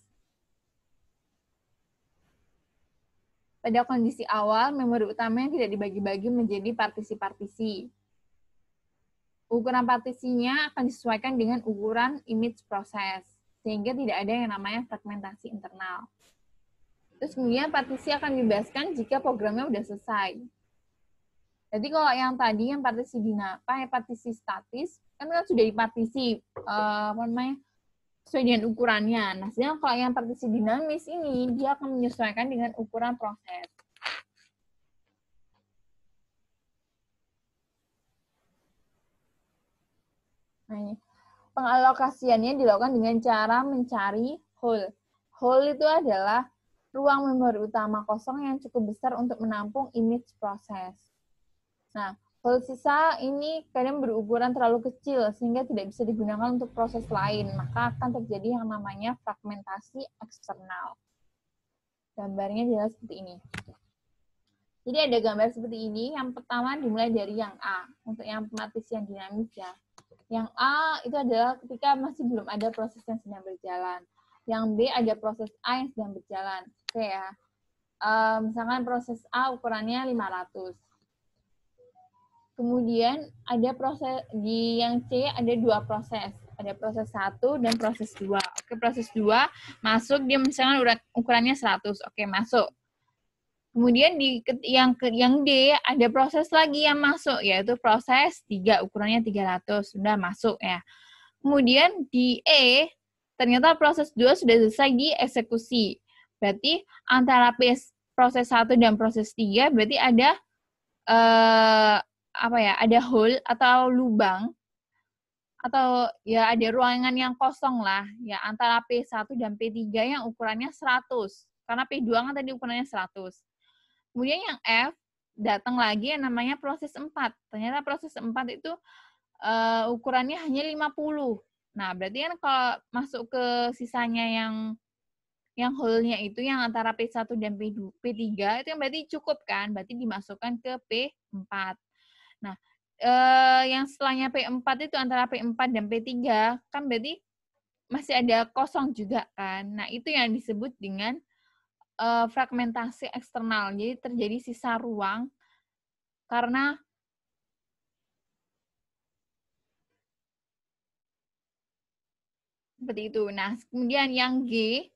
Pada kondisi awal, memori utama yang tidak dibagi-bagi menjadi partisi-partisi. Ukuran partisinya akan disesuaikan dengan ukuran image proses, sehingga tidak ada yang namanya fragmentasi internal. Terus kemudian partisi akan dibebaskan jika programnya sudah selesai. Jadi kalau yang tadi yang partisi dinapa, yang partisi statis, kan kan sudah dipartisi, uh, apa namanya, sesuai dengan ukurannya. Nah, sehingga kalau yang partisi dinamis ini, dia akan menyesuaikan dengan ukuran proses. Nah, pengalokasiannya dilakukan dengan cara mencari hole. Hole itu adalah ruang memori utama kosong yang cukup besar untuk menampung image proses. Nah, kalau sisa ini kadang berukuran terlalu kecil sehingga tidak bisa digunakan untuk proses lain, maka akan terjadi yang namanya fragmentasi eksternal. Gambarnya jelas seperti ini. Jadi ada gambar seperti ini, yang pertama dimulai dari yang A, untuk yang matis yang dinamis ya. Yang A itu adalah ketika masih belum ada proses yang sedang berjalan. Yang B ada proses A yang sedang berjalan. C ya. Uh, misalkan proses A ukurannya 500. Kemudian ada proses di yang C ada dua proses. Ada proses satu dan proses dua. Oke, proses dua masuk dia misalkan ukurannya 100. Oke, masuk. Kemudian di yang yang D ada proses lagi yang masuk yaitu proses tiga ukurannya 300 sudah masuk ya. Kemudian di E ternyata proses dua sudah selesai dieksekusi. Berarti antara proses 1 dan proses 3 berarti ada eh, apa ya? Ada hole atau lubang atau ya ada ruangan yang kosong lah ya antara P1 dan P3 yang ukurannya 100 karena P2 kan tadi ukurannya 100 kemudian yang F datang lagi yang namanya proses 4 ternyata proses 4 itu uh, ukurannya hanya 50 nah berarti kan kalau masuk ke sisanya yang yang hole nya itu yang antara P1 dan P2, P3 itu yang berarti cukup kan, berarti dimasukkan ke P4. Nah, eh, yang setelahnya P4 itu antara P4 dan P3 kan berarti masih ada kosong juga kan. Nah, itu yang disebut dengan eh, fragmentasi eksternal. Jadi terjadi sisa ruang karena seperti itu. Nah, kemudian yang G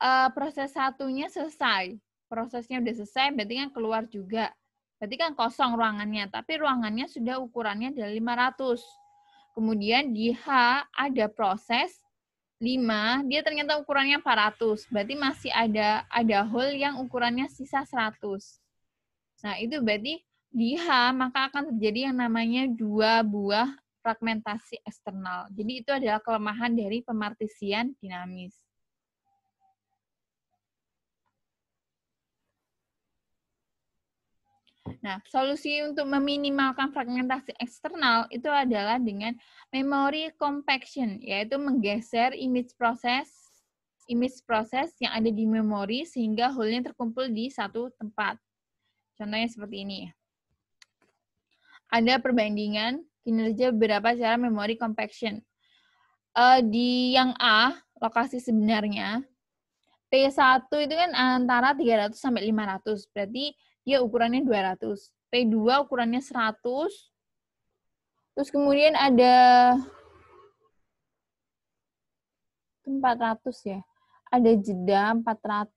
uh, proses satunya selesai. Prosesnya udah selesai, berarti kan keluar juga. Berarti kan kosong ruangannya, tapi ruangannya sudah ukurannya dari 500. Kemudian di H ada proses 5, dia ternyata ukurannya 400. Berarti masih ada ada hole yang ukurannya sisa 100. Nah, itu berarti di H maka akan terjadi yang namanya dua buah fragmentasi eksternal. Jadi itu adalah kelemahan dari pemartisian dinamis. Nah, solusi untuk meminimalkan fragmentasi eksternal itu adalah dengan memory compaction, yaitu menggeser image proses image proses yang ada di memori sehingga hole nya terkumpul di satu tempat. Contohnya seperti ini. Ada perbandingan kinerja beberapa cara memory compaction. Uh, di yang A, lokasi sebenarnya, P1 itu kan antara 300 sampai 500. Berarti dia ukurannya 200. P2 ukurannya 100. Terus kemudian ada 400 ya. Ada jeda 400.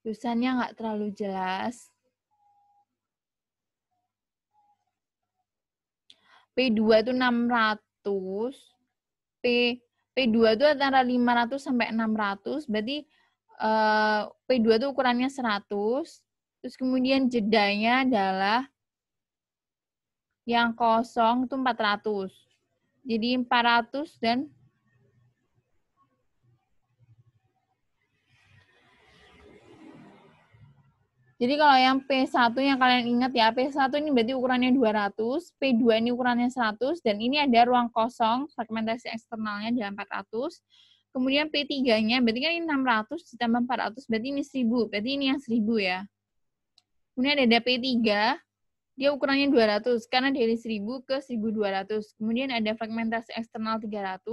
Tulisannya nggak terlalu jelas. P2 itu 600. P P2 itu antara 500 sampai 600. Berarti Eh, P2 itu ukurannya 100, terus kemudian jedanya adalah yang kosong itu 400. Jadi 400 dan Jadi kalau yang P1 yang kalian ingat ya, P1 ini berarti ukurannya 200, P2 ini ukurannya 100, dan ini ada ruang kosong, segmentasi eksternalnya di 400. Kemudian P3-nya, berarti kan ini 600 ditambah 400, berarti ini 1000. Berarti ini yang 1000 ya. Kemudian ada P3, dia ukurannya 200, karena dari 1000 ke 1200. Kemudian ada fragmentasi eksternal 300,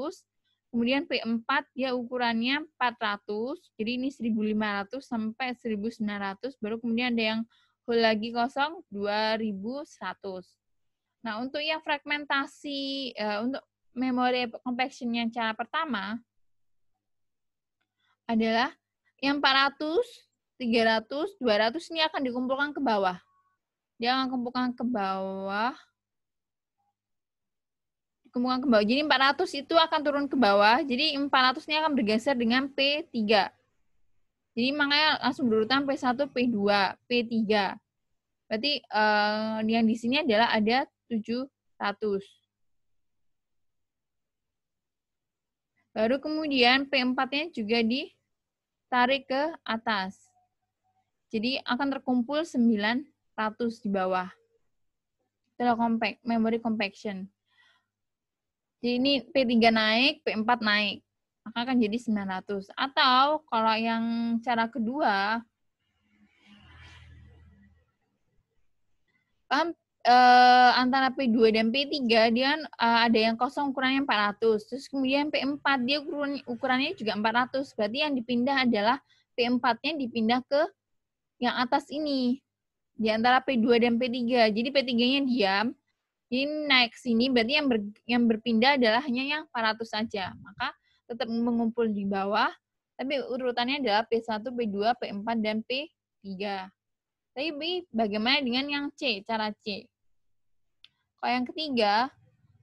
kemudian P4 dia ukurannya 400, jadi ini 1500 sampai 1900, baru kemudian ada yang hole lagi kosong 2100. Nah, untuk yang fragmentasi, eh, untuk memori compaction yang cara pertama, adalah yang 400, 300, 200 ini akan dikumpulkan ke bawah. Dia akan kumpulkan ke bawah. Dikumpulkan ke bawah. Jadi 400 itu akan turun ke bawah. Jadi 400 ini akan bergeser dengan P3. Jadi makanya langsung berurutan P1, P2, P3. Berarti uh, yang di sini adalah ada 700. Baru kemudian P4-nya juga ditarik ke atas. Jadi akan terkumpul 900 di bawah. Itu compact, memory compaction. Jadi ini P3 naik, P4 naik. Maka akan jadi 900. Atau kalau yang cara kedua, paham uh, antara P2 dan P3 dia uh, ada yang kosong ukurannya 400. Terus kemudian P4 dia ukurannya, ukurannya juga 400. Berarti yang dipindah adalah P4-nya dipindah ke yang atas ini. Di antara P2 dan P3. Jadi P3-nya diam. Jadi naik sini berarti yang ber, yang berpindah adalah hanya yang 400 saja. Maka tetap mengumpul di bawah tapi urutannya adalah P1, P2, P4 dan P3. Tapi bagaimana dengan yang C, cara C? Pak oh, yang ketiga,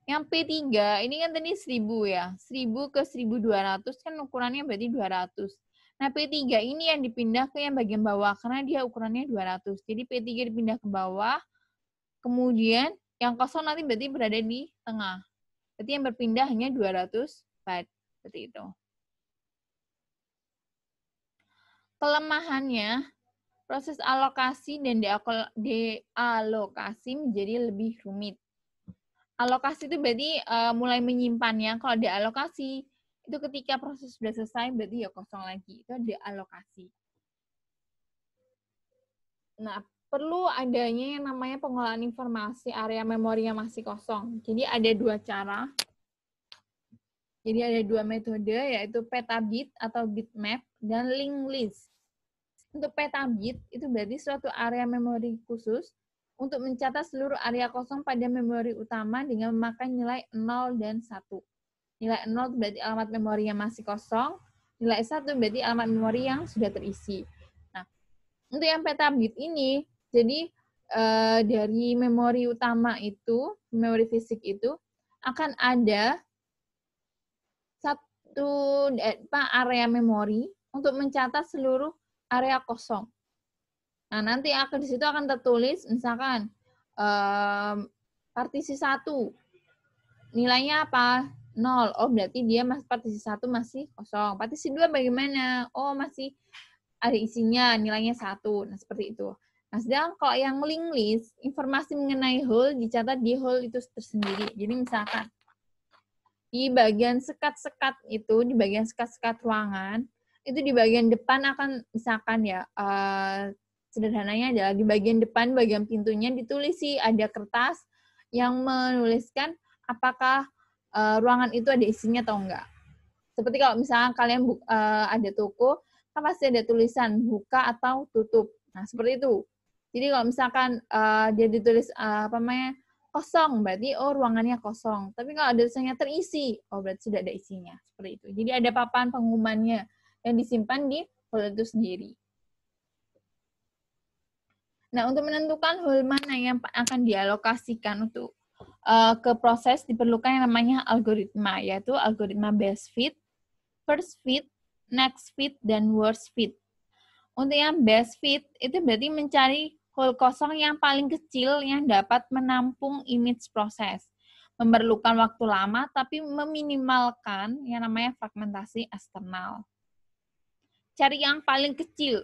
yang P3 ini kan tadi 1000 ya. 1000 ke 1200 kan ukurannya berarti 200. Nah, P3 ini yang dipindah ke yang bagian bawah karena dia ukurannya 200. Jadi P3 dipindah ke bawah. Kemudian yang kosong nanti berarti berada di tengah. Berarti yang berpindah hanya 200 byte. Seperti itu. Kelemahannya, proses alokasi dan dealokasi menjadi lebih rumit alokasi itu berarti uh, mulai menyimpannya. Kalau di alokasi, itu ketika proses sudah selesai, berarti ya kosong lagi. Itu ada alokasi. Nah, perlu adanya yang namanya pengolahan informasi area memori yang masih kosong. Jadi ada dua cara. Jadi ada dua metode, yaitu peta petabit atau bitmap dan link list. Untuk peta petabit, itu berarti suatu area memori khusus untuk mencatat seluruh area kosong pada memori utama dengan memakai nilai 0 dan 1. Nilai 0 berarti alamat memori yang masih kosong, nilai 1 berarti alamat memori yang sudah terisi. Nah, untuk yang petabit ini, jadi e, dari memori utama itu, memori fisik itu, akan ada satu eh, apa, area memori untuk mencatat seluruh area kosong. Nah, nanti akan di situ akan tertulis misalkan um, partisi 1 nilainya apa? 0. Oh, berarti dia masih partisi 1 masih kosong. Partisi 2 bagaimana? Oh, masih ada isinya, nilainya 1. Nah, seperti itu. Nah, sedangkan kalau yang link list, informasi mengenai hole dicatat di hole itu tersendiri. Jadi misalkan di bagian sekat-sekat itu, di bagian sekat-sekat ruangan, itu di bagian depan akan misalkan ya uh, sederhananya adalah di bagian depan bagian pintunya ditulis sih ada kertas yang menuliskan apakah uh, ruangan itu ada isinya atau enggak. Seperti kalau misalnya kalian uh, ada toko, kan pasti ada tulisan buka atau tutup. Nah, seperti itu. Jadi kalau misalkan uh, dia ditulis uh, apa namanya kosong, berarti oh ruangannya kosong. Tapi kalau ada tulisannya terisi, oh berarti sudah ada isinya. Seperti itu. Jadi ada papan pengumumannya yang disimpan di folder itu sendiri. Nah, untuk menentukan hole mana yang akan dialokasikan untuk uh, ke proses diperlukan yang namanya algoritma, yaitu algoritma best fit, first fit, next fit, dan worst fit. Untuk yang best fit, itu berarti mencari hole kosong yang paling kecil yang dapat menampung image proses. Memerlukan waktu lama, tapi meminimalkan yang namanya fragmentasi eksternal. Cari yang paling kecil,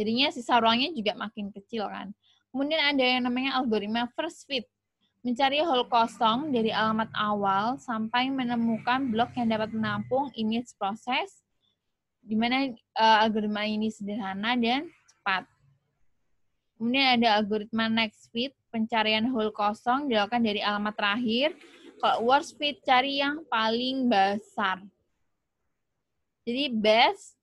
Jadinya sisa ruangnya juga makin kecil kan. Kemudian ada yang namanya algoritma first fit. Mencari hole kosong dari alamat awal sampai menemukan blok yang dapat menampung image proses, di mana uh, algoritma ini sederhana dan cepat. Kemudian ada algoritma next fit, pencarian hole kosong dilakukan dari alamat terakhir. Kalau worst fit, cari yang paling besar. Jadi best,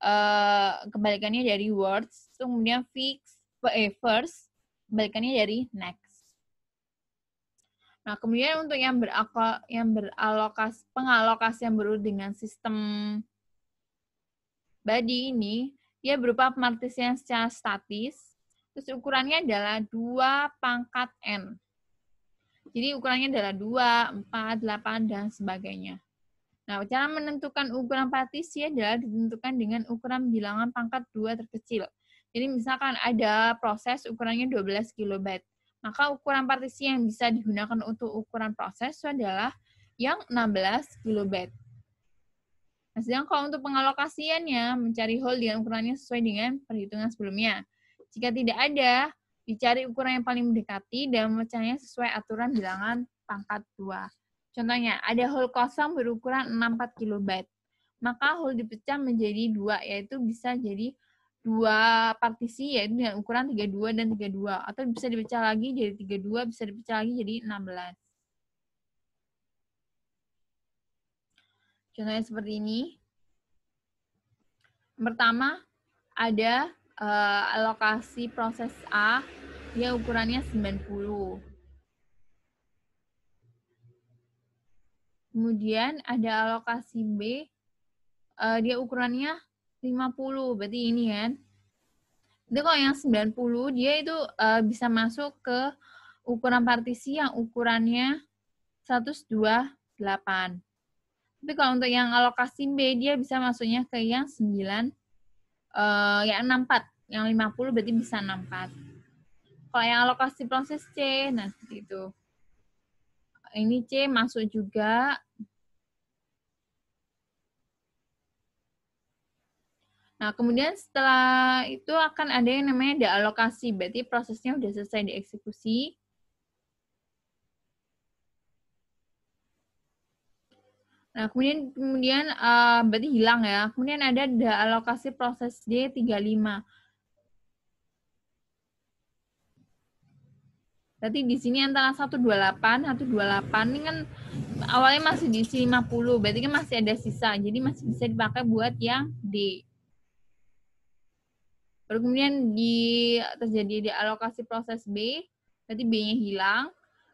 Kembalikannya eh, kebalikannya dari words, kemudian fix, eh, first, kebalikannya dari next. Nah, kemudian untuk yang berako, yang beralokas, pengalokasi yang berurut dengan sistem body ini, dia berupa yang secara statis, terus ukurannya adalah 2 pangkat N. Jadi ukurannya adalah 2, 4, 8, dan sebagainya. Nah, cara menentukan ukuran partisi adalah ditentukan dengan ukuran bilangan pangkat 2 terkecil. Jadi misalkan ada proses ukurannya 12 kB, maka ukuran partisi yang bisa digunakan untuk ukuran proses adalah yang 16 kB. Nah, sedang kalau untuk pengalokasiannya, mencari hole dengan ukurannya sesuai dengan perhitungan sebelumnya. Jika tidak ada, dicari ukuran yang paling mendekati dan memecahnya sesuai aturan bilangan pangkat 2. Contohnya, ada hole kosong berukuran 64 kilobyte. Maka hole dipecah menjadi dua, yaitu bisa jadi dua partisi yaitu dengan ukuran 32 dan 32 atau bisa dipecah lagi jadi 32 bisa dipecah lagi jadi 16. Contohnya seperti ini. Pertama ada uh, alokasi proses A dia ukurannya 90. Kemudian ada alokasi B, uh, dia ukurannya 50, berarti ini kan. Jadi kalau yang 90, dia itu uh, bisa masuk ke ukuran partisi yang ukurannya 128. Tapi kalau untuk yang alokasi B, dia bisa masuknya ke yang 9, uh, eh, yang 64. Yang 50 berarti bisa 64. Kalau yang alokasi proses C, nah seperti itu ini C masuk juga. Nah, kemudian setelah itu akan ada yang namanya dialokasi, berarti prosesnya sudah selesai dieksekusi. Nah, kemudian kemudian uh, berarti hilang ya. Kemudian ada dialokasi proses D35. Berarti di sini antara 128, 128 ini kan awalnya masih di 50, berarti kan masih ada sisa. Jadi masih bisa dipakai buat yang D. Lalu kemudian di terjadi di alokasi proses B, berarti B-nya hilang.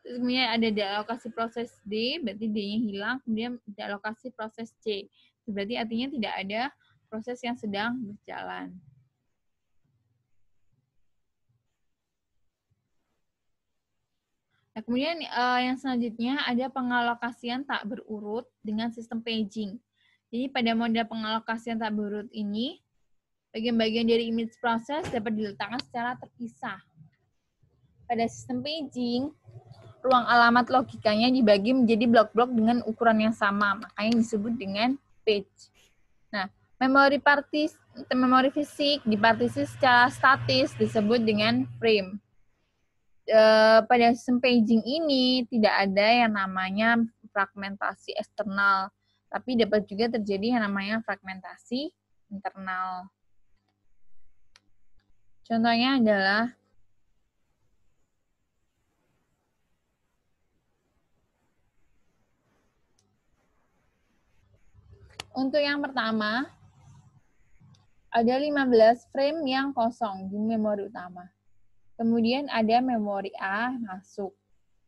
Terus kemudian ada di alokasi proses D, berarti D-nya hilang. Kemudian di alokasi proses C. Berarti artinya tidak ada proses yang sedang berjalan. Nah, kemudian uh, yang selanjutnya ada pengalokasian tak berurut dengan sistem paging. Jadi pada model pengalokasian tak berurut ini, bagian-bagian dari image proses dapat diletakkan secara terpisah. Pada sistem paging, ruang alamat logikanya dibagi menjadi blok-blok dengan ukuran yang sama, makanya disebut dengan page. Nah, memori partis memori fisik dipartisi secara statis disebut dengan frame. Eh, pada sistem paging ini tidak ada yang namanya fragmentasi eksternal, tapi dapat juga terjadi yang namanya fragmentasi internal. Contohnya adalah Untuk yang pertama, ada 15 frame yang kosong di memori utama. Kemudian ada memori A masuk.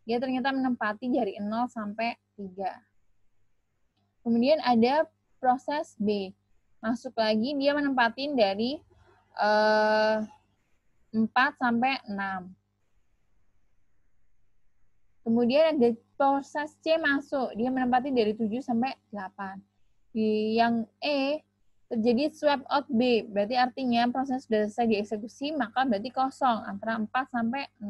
Dia ternyata menempati jari 0 sampai 3. Kemudian ada proses B. Masuk lagi, dia menempatin dari eh, 4 sampai 6. Kemudian ada proses C masuk, dia menempati dari 7 sampai 8. Di yang E Terjadi swap out B, berarti artinya proses sudah selesai dieksekusi, maka berarti kosong antara 4 sampai 6.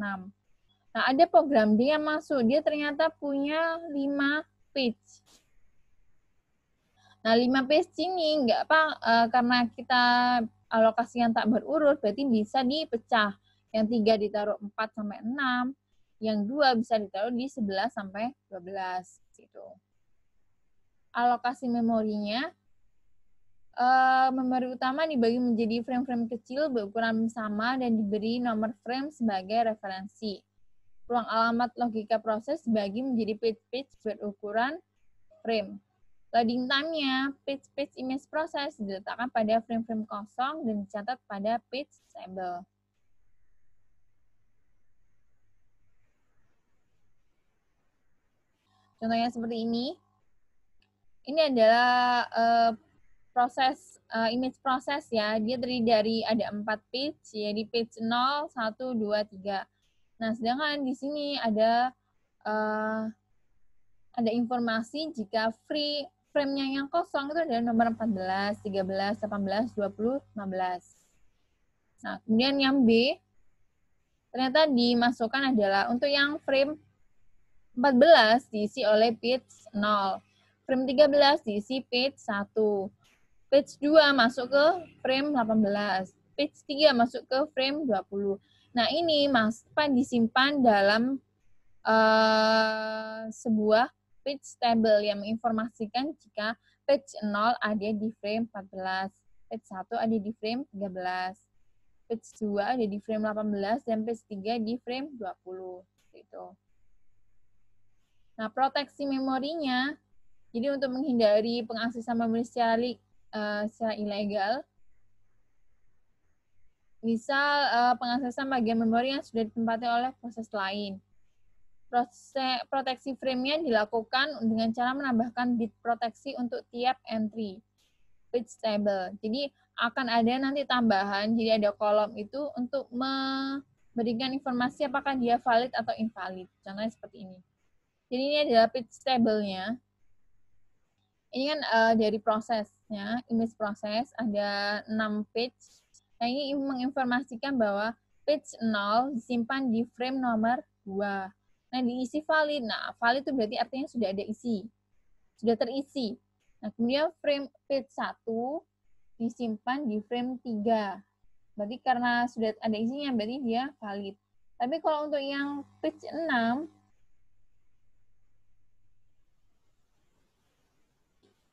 Nah, ada program D yang masuk, dia ternyata punya 5 page. Nah, 5 page ini enggak apa, e, karena kita alokasi yang tak berurut, berarti bisa dipecah. Yang 3 ditaruh 4 sampai 6, yang 2 bisa ditaruh di 11 sampai 12 gitu. Alokasi memorinya uh, eh, memori utama dibagi menjadi frame-frame kecil berukuran sama dan diberi nomor frame sebagai referensi. Ruang alamat logika proses dibagi menjadi page-page berukuran frame. Loading time-nya, page-page image proses diletakkan pada frame-frame kosong dan dicatat pada page table. Contohnya seperti ini. Ini adalah uh, proses uh, image proses ya. Dia terdiri dari ada empat page, jadi page 0, 1, 2, 3. Nah, sedangkan di sini ada uh, ada informasi jika free frame-nya yang kosong itu adalah nomor 14, 13, 18, 20, 15. Nah, kemudian yang B ternyata dimasukkan adalah untuk yang frame 14 diisi oleh page 0. Frame 13 diisi page 1. Page 2 masuk ke frame 18. Page 3 masuk ke frame 20. Nah, ini mas disimpan dalam uh, sebuah page table yang menginformasikan jika page 0 ada di frame 14, page 1 ada di frame 13, page 2 ada di frame 18, dan page 3 di frame 20. Gitu. Nah, proteksi memorinya, jadi untuk menghindari pengaksesan memori secara uh, secara ilegal. Misal uh, eh, pengaksesan bagian memori yang sudah ditempati oleh proses lain. Proses, proteksi frame-nya dilakukan dengan cara menambahkan bit proteksi untuk tiap entry page table. Jadi akan ada nanti tambahan, jadi ada kolom itu untuk memberikan informasi apakah dia valid atau invalid. Contohnya seperti ini. Jadi ini adalah page table-nya. Ini kan uh, dari proses prosesnya, image proses ada 6 page. Nah, ini menginformasikan bahwa page 0 disimpan di frame nomor 2. Nah, diisi valid. Nah, valid itu berarti artinya sudah ada isi. Sudah terisi. Nah, kemudian frame page 1 disimpan di frame 3. Berarti karena sudah ada isinya, berarti dia valid. Tapi kalau untuk yang page 6,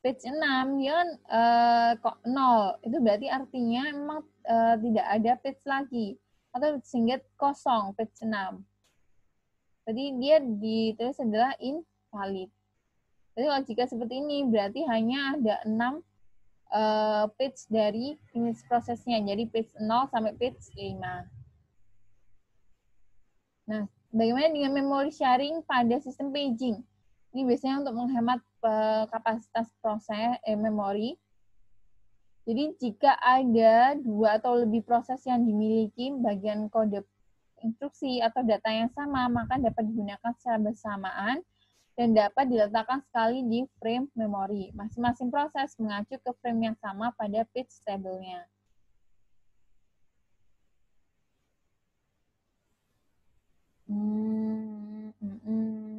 Page 6, yon uh, kok nol. Itu berarti artinya memang uh, tidak ada page lagi. Atau sehingga kosong, page 6. Jadi dia ditulis adalah invalid. Jadi kalau jika seperti ini, berarti hanya ada 6 uh, eh, page dari image prosesnya. Jadi page 0 sampai page 5. Nah, bagaimana dengan memori sharing pada sistem paging? Ini biasanya untuk menghemat Eh, kapasitas proses eh, memori. Jadi jika ada dua atau lebih proses yang dimiliki bagian kode instruksi atau data yang sama, maka dapat digunakan secara bersamaan dan dapat diletakkan sekali di frame memori. Masing-masing proses mengacu ke frame yang sama pada page table-nya. Hmm, hmm, hmm.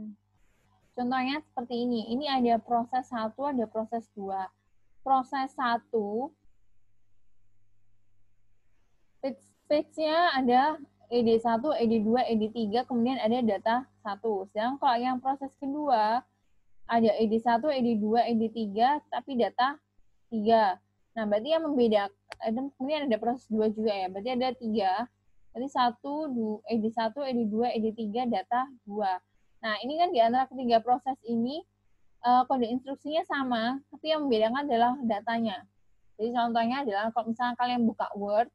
Contohnya seperti ini. Ini ada proses satu, ada proses dua. Proses satu, page-nya ada ED1, ED2, ED3, kemudian ada data 1. Sedangkan kalau yang proses kedua, ada ED1, ED2, ED3, tapi data 3. Nah, berarti yang membedakan, eh, kemudian ada proses 2 juga ya, berarti ada 3. Berarti 1, ED1, ED2, ED3, data 2. Nah, ini kan di antara ketiga proses ini uh, kode instruksinya sama, tapi yang membedakan adalah datanya. Jadi contohnya adalah kalau misalnya kalian buka Word,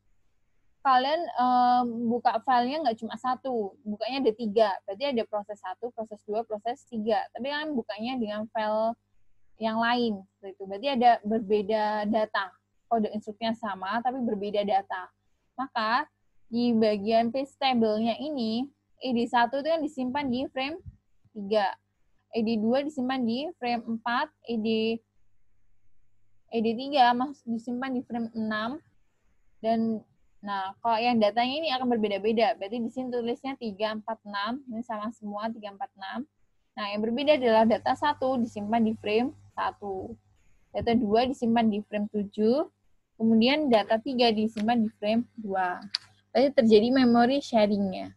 kalian um, buka filenya nggak cuma satu, bukanya ada tiga. Berarti ada proses satu, proses dua, proses tiga. Tapi kalian bukanya dengan file yang lain, itu. Berarti ada berbeda data. Kode instruksinya sama, tapi berbeda data. Maka di bagian page table-nya ini, eh, ID1 itu kan disimpan di frame 3. ED2 disimpan di frame 4, ED ED3 masuk disimpan di frame 6 dan nah kalau yang datanya ini akan berbeda-beda. Berarti di sini tulisnya 3 4 6, ini sama semua 3 4 6. Nah, yang berbeda adalah data 1 disimpan di frame 1. Data 2 disimpan di frame 7, kemudian data 3 disimpan di frame 2. Berarti terjadi memory sharing-nya.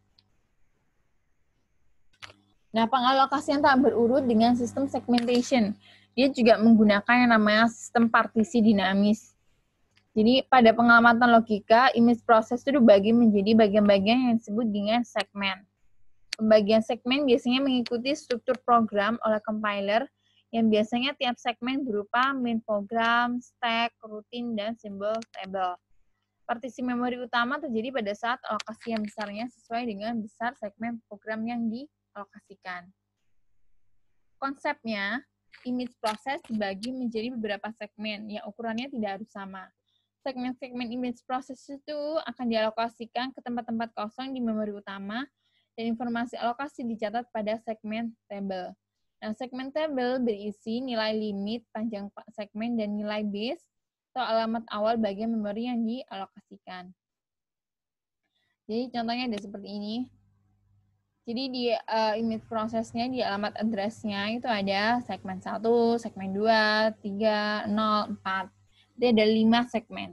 Nah, pengalokasian tak berurut dengan sistem segmentation. Dia juga menggunakan yang namanya sistem partisi dinamis. Jadi pada pengamatan logika, image proses itu dibagi menjadi bagian-bagian yang disebut dengan segmen. Pembagian segmen biasanya mengikuti struktur program oleh compiler yang biasanya tiap segmen berupa main program, stack, rutin, dan simbol table. Partisi memori utama terjadi pada saat alokasi yang besarnya sesuai dengan besar segmen program yang di alokasikan. Konsepnya, image proses dibagi menjadi beberapa segmen yang ukurannya tidak harus sama. Segmen-segmen image proses itu akan dialokasikan ke tempat-tempat kosong di memori utama dan informasi alokasi dicatat pada segmen table. Nah, segmen table berisi nilai limit, panjang segmen, dan nilai base atau alamat awal bagian memori yang dialokasikan. Jadi contohnya ada seperti ini. Jadi di uh, image prosesnya di alamat addressnya itu ada segmen 1, segmen 2, 3, 0, 4. Jadi ada 5 segmen.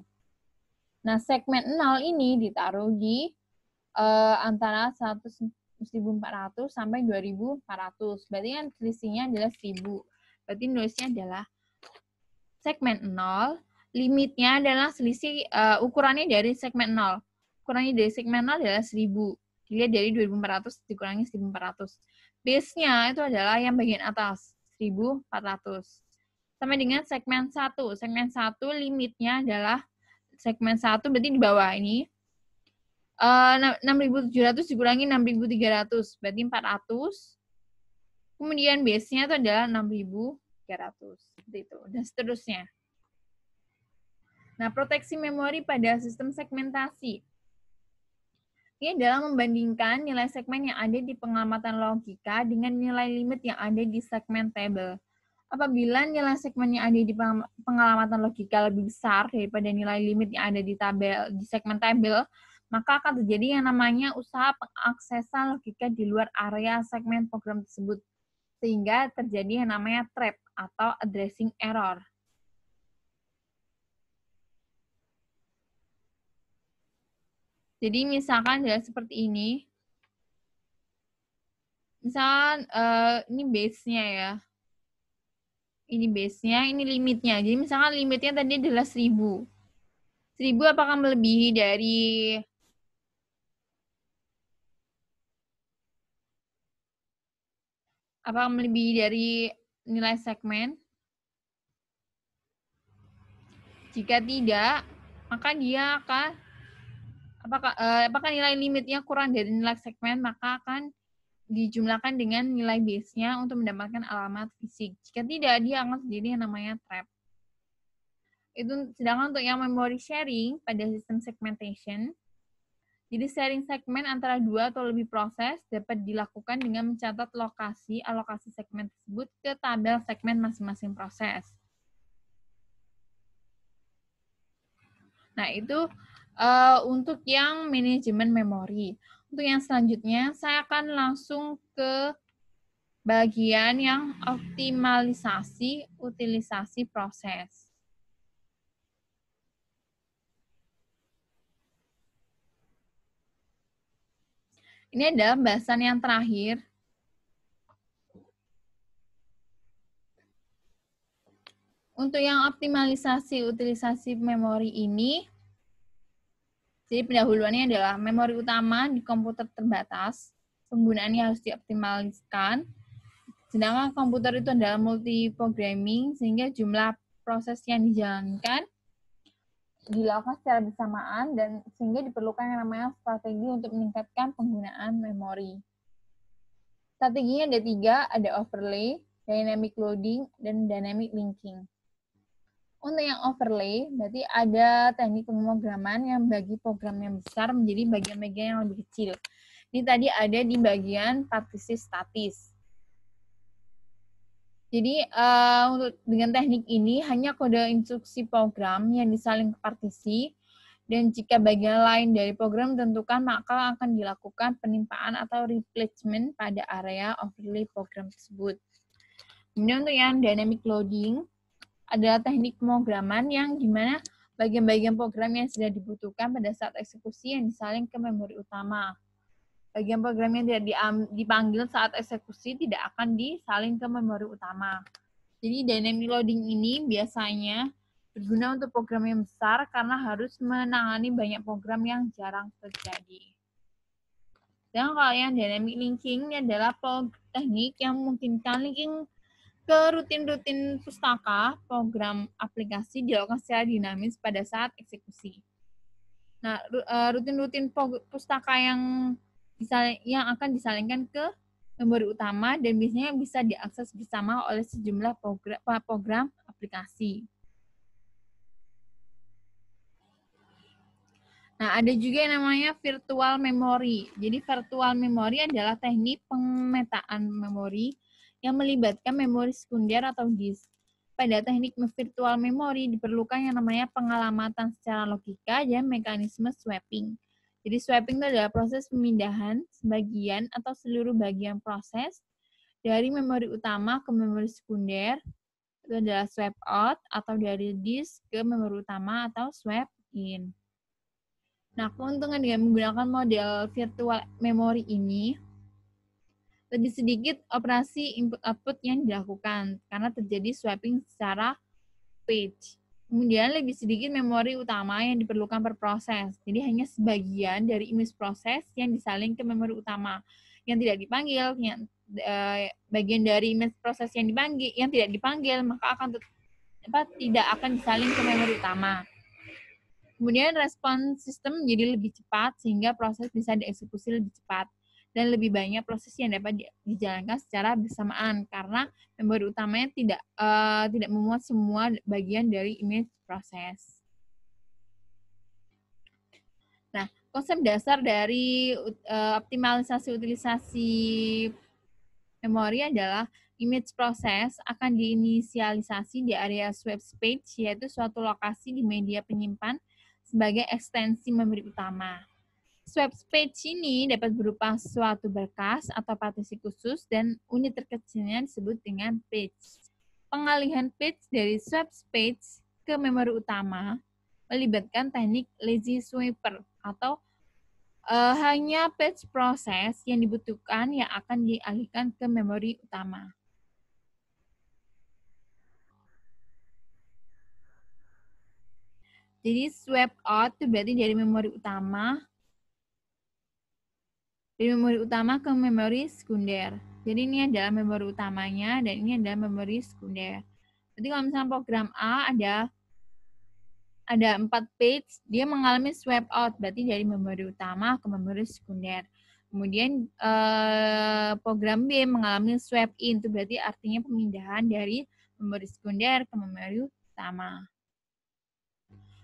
Nah, segmen 0 ini ditaruh di uh, antara 1400 sampai 2400. Berarti kan selisihnya adalah 1000. Berarti nulisnya adalah segmen 0, limitnya adalah selisih uh, ukurannya dari segmen 0. Ukurannya dari segmen 0 adalah 1000. Dilihat dari 2400 dikurangi 1400. Base-nya itu adalah yang bagian atas, 1400. Sama dengan segmen 1. Segmen 1 limitnya adalah segmen 1 berarti di bawah ini. 6.700 eh, dikurangi 6.300, berarti 400. Kemudian base-nya itu adalah 6.300. itu, dan seterusnya. Nah, proteksi memori pada sistem segmentasi ini dalam membandingkan nilai segmen yang ada di pengamatan logika dengan nilai limit yang ada di segmen table. Apabila nilai segmen yang ada di pengamatan logika lebih besar daripada nilai limit yang ada di tabel di segmen table, maka akan terjadi yang namanya usaha pengaksesan logika di luar area segmen program tersebut, sehingga terjadi yang namanya trap atau addressing error. Jadi misalkan ya seperti ini. Misalkan uh, ini base-nya ya. Ini base-nya, ini limitnya. Jadi misalkan limitnya tadi adalah 1000. 1000 apakah melebihi dari apakah melebihi dari nilai segmen? Jika tidak, maka dia akan apakah eh, apakah nilai limitnya kurang dari nilai segmen maka akan dijumlahkan dengan nilai base-nya untuk mendapatkan alamat fisik. Jika tidak, dia akan sendiri yang namanya trap. Itu sedangkan untuk yang memory sharing pada sistem segmentation, jadi sharing segmen antara dua atau lebih proses dapat dilakukan dengan mencatat lokasi alokasi segmen tersebut ke tabel segmen masing-masing proses. Nah, itu uh, untuk yang manajemen memori. Untuk yang selanjutnya, saya akan langsung ke bagian yang optimalisasi utilisasi proses. Ini adalah bahasan yang terakhir. Untuk yang optimalisasi utilisasi memori ini, jadi pendahuluannya adalah memori utama di komputer terbatas, penggunaannya harus dioptimalkan, sedangkan komputer itu adalah multi programming sehingga jumlah proses yang dijalankan dilakukan secara bersamaan dan sehingga diperlukan yang namanya strategi untuk meningkatkan penggunaan memori. Strateginya ada tiga, ada overlay, dynamic loading, dan dynamic linking. Untuk yang overlay, berarti ada teknik pemrograman yang bagi program yang besar menjadi bagian-bagian yang lebih kecil. Ini tadi ada di bagian partisi statis. Jadi uh, dengan teknik ini hanya kode instruksi program yang disaling ke partisi dan jika bagian lain dari program tentukan, maka akan dilakukan penimpaan atau replacement pada area overlay program tersebut. Kemudian untuk yang dynamic loading, adalah teknik pemrograman yang gimana bagian-bagian program yang sudah dibutuhkan pada saat eksekusi yang disalin ke memori utama. Bagian program yang tidak dipanggil saat eksekusi tidak akan disaling ke memori utama. Jadi dynamic loading ini biasanya berguna untuk program yang besar karena harus menangani banyak program yang jarang terjadi. Dan kalau yang dynamic linking ini adalah teknik yang memungkinkan linking ke rutin-rutin pustaka, program aplikasi dilakukan secara dinamis pada saat eksekusi. Nah, e, rutin-rutin pustaka yang yang akan disalinkan ke memori utama dan biasanya bisa diakses bersama oleh sejumlah program, program aplikasi. Nah, ada juga yang namanya virtual memory. Jadi, virtual memory adalah teknik pemetaan memori yang melibatkan memori sekunder atau disk. Pada teknik virtual memory diperlukan yang namanya pengalamatan secara logika dan mekanisme swapping. Jadi swapping itu adalah proses pemindahan sebagian atau seluruh bagian proses dari memori utama ke memori sekunder. Itu adalah swap out atau dari disk ke memori utama atau swap in. Nah, keuntungan dengan menggunakan model virtual memory ini lebih sedikit operasi input-output yang dilakukan karena terjadi swapping secara page. Kemudian lebih sedikit memori utama yang diperlukan per proses. Jadi hanya sebagian dari image proses yang disaling ke memori utama yang tidak dipanggil, yang eh, bagian dari image proses yang dipanggil, yang tidak dipanggil maka akan apa, tidak akan disaling ke memori utama. Kemudian respon sistem jadi lebih cepat sehingga proses bisa dieksekusi lebih cepat dan lebih banyak proses yang dapat dijalankan secara bersamaan karena memori utamanya tidak uh, tidak memuat semua bagian dari image proses. Nah, konsep dasar dari uh, optimalisasi utilisasi memori adalah image proses akan diinisialisasi di area swap space yaitu suatu lokasi di media penyimpan sebagai ekstensi memori utama. Swab page ini dapat berupa suatu berkas atau partisi khusus dan unit terkecilnya disebut dengan page. Pengalihan page dari swab page ke memori utama melibatkan teknik lazy sweeper atau uh, hanya page proses yang dibutuhkan yang akan dialihkan ke memori utama. Jadi swap out itu berarti dari memori utama dari memori utama ke memori sekunder. Jadi ini adalah memori utamanya dan ini adalah memori sekunder. Jadi kalau misalnya program A ada ada 4 page, dia mengalami swap out, berarti dari memori utama ke memori sekunder. Kemudian eh, program B mengalami swap in, itu berarti artinya pemindahan dari memori sekunder ke memori utama.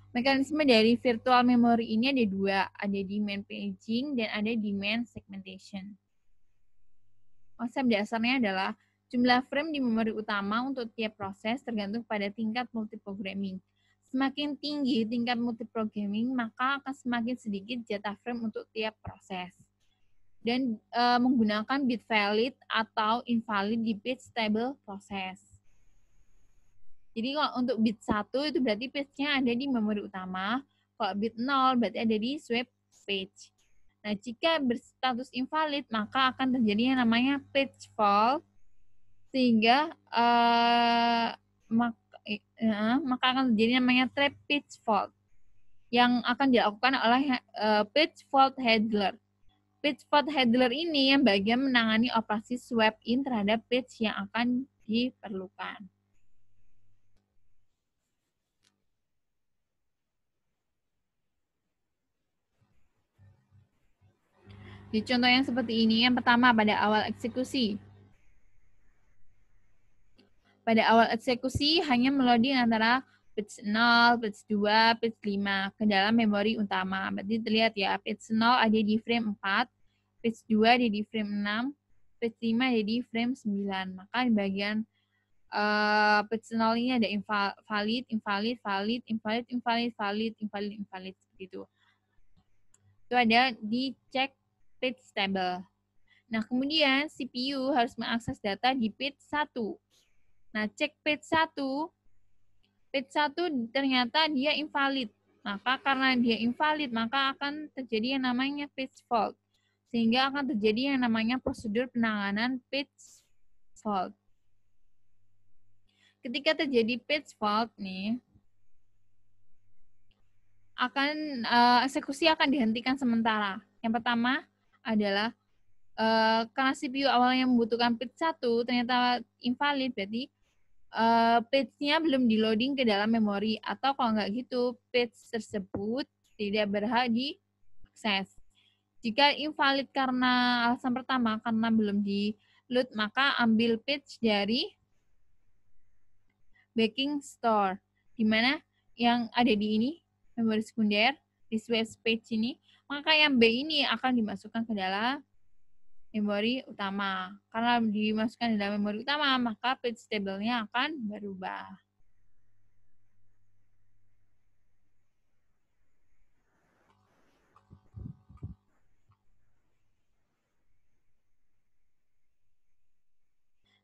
Mekanisme dari virtual memory ini ada dua, ada demand paging dan ada demand segmentation. Konsep dasarnya adalah jumlah frame di memori utama untuk tiap proses tergantung pada tingkat multiprogramming. Semakin tinggi tingkat multiprogramming, maka akan semakin sedikit jatah frame untuk tiap proses. Dan e, menggunakan bit valid atau invalid di bit stable proses. Jadi kalau untuk bit 1 itu berarti page-nya ada di memori utama, kalau bit 0 berarti ada di swipe page. Nah, jika berstatus invalid, maka akan terjadi yang namanya page fault, sehingga uh, eh, maka, uh, eh, eh, maka akan terjadi namanya trap page fault yang akan dilakukan oleh uh, page fault handler. Page fault handler ini yang bagian menangani operasi swap in terhadap page yang akan diperlukan. Di contoh yang seperti ini, yang pertama pada awal eksekusi. Pada awal eksekusi hanya melodi antara page 0, page 2, page 5 ke dalam memori utama. Berarti terlihat ya, page 0 ada di frame 4, page 2 ada di frame 6, page 5 ada di frame 9. Maka di bagian uh, page 0 ini ada invalid, valid, invalid, valid, invalid, invalid, valid, invalid, invalid, seperti itu. Itu ada di cek page table. Nah, kemudian CPU harus mengakses data di page 1. Nah, cek page 1, page 1 ternyata dia invalid. Maka karena dia invalid, maka akan terjadi yang namanya page fault. Sehingga akan terjadi yang namanya prosedur penanganan page fault. Ketika terjadi page fault nih, akan uh, eksekusi akan dihentikan sementara. Yang pertama, adalah uh, karena CPU awalnya membutuhkan page 1 ternyata invalid berarti uh, page-nya belum di loading ke dalam memori atau kalau nggak gitu page tersebut tidak berhak akses Jika invalid karena alasan pertama karena belum di load maka ambil page dari backing store di mana yang ada di ini memori sekunder di switch page ini maka yang B ini akan dimasukkan ke dalam memori utama. Karena dimasukkan ke dalam memori utama, maka page table-nya akan berubah.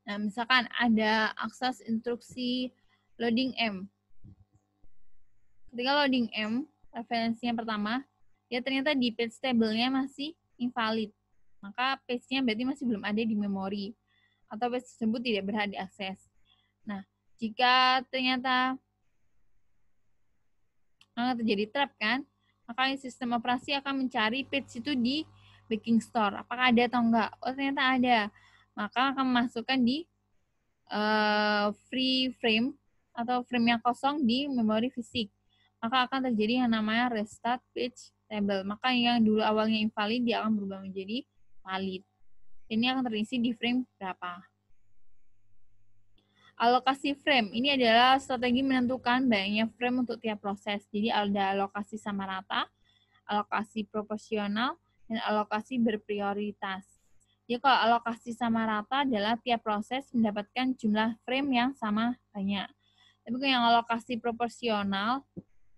Nah, misalkan ada akses instruksi loading M. Ketika loading M, referensinya pertama, ya ternyata di page table-nya masih invalid. Maka page-nya berarti masih belum ada di memori atau page tersebut tidak berhak diakses. Nah, jika ternyata eh, terjadi trap kan, maka sistem operasi akan mencari page itu di backing store. Apakah ada atau enggak? Oh, ternyata ada. Maka akan memasukkan di uh, free frame atau frame yang kosong di memori fisik. Maka akan terjadi yang namanya restart page label. Maka yang dulu awalnya invalid dia akan berubah menjadi valid. Ini akan terisi di frame berapa? Alokasi frame. Ini adalah strategi menentukan banyaknya frame untuk tiap proses. Jadi ada alokasi sama rata, alokasi proporsional, dan alokasi berprioritas. Jadi kalau alokasi sama rata adalah tiap proses mendapatkan jumlah frame yang sama banyak. Tapi kalau yang alokasi proporsional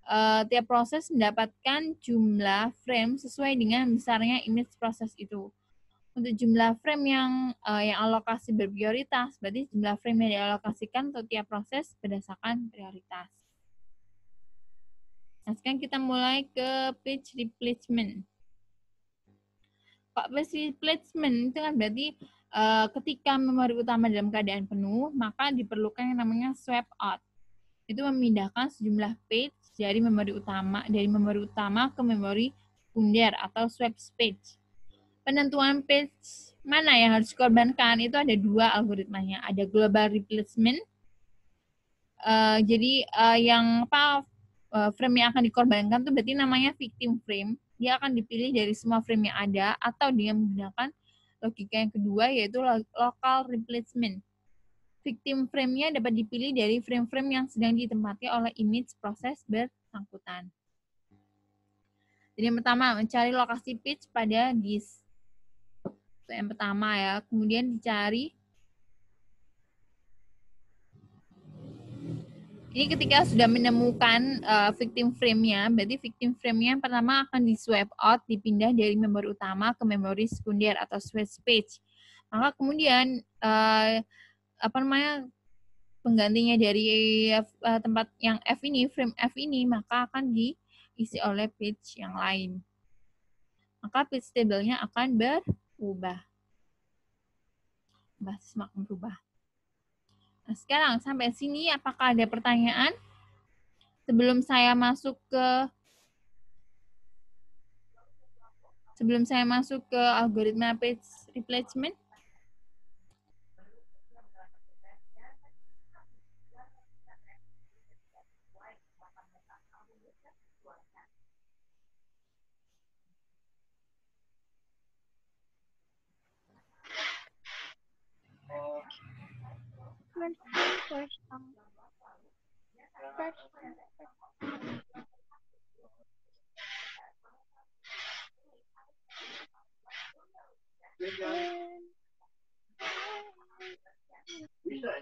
uh, tiap proses mendapatkan jumlah frame sesuai dengan besarnya image proses itu. Untuk jumlah frame yang uh, yang alokasi berprioritas, berarti jumlah frame yang dialokasikan untuk tiap proses berdasarkan prioritas. Nah, sekarang kita mulai ke page replacement. Pak page replacement itu kan berarti uh, ketika memori utama dalam keadaan penuh, maka diperlukan yang namanya swap out. Itu memindahkan sejumlah page dari memori utama dari memori utama ke memori sekunder atau swap page. Penentuan page mana yang harus dikorbankan itu ada dua algoritmanya. Ada global replacement. Uh, jadi uh, yang apa uh, frame yang akan dikorbankan itu berarti namanya victim frame. Dia akan dipilih dari semua frame yang ada atau dia menggunakan logika yang kedua yaitu local replacement victim frame-nya dapat dipilih dari frame-frame yang sedang ditempati oleh image proses bersangkutan. Jadi yang pertama, mencari lokasi pitch pada disk. Itu yang pertama ya. Kemudian dicari Ini ketika sudah menemukan uh, victim frame-nya, berarti victim frame-nya yang pertama akan di swipe out, dipindah dari memori utama ke memori sekunder atau switch page. Maka kemudian uh, apa namanya penggantinya dari F, uh, tempat yang F ini, frame F ini, maka akan diisi oleh page yang lain. Maka page table akan berubah. Basis makin berubah. Nah, sekarang sampai sini apakah ada pertanyaan? Sebelum saya masuk ke sebelum saya masuk ke algoritma page replacement, first song. First song. Bisa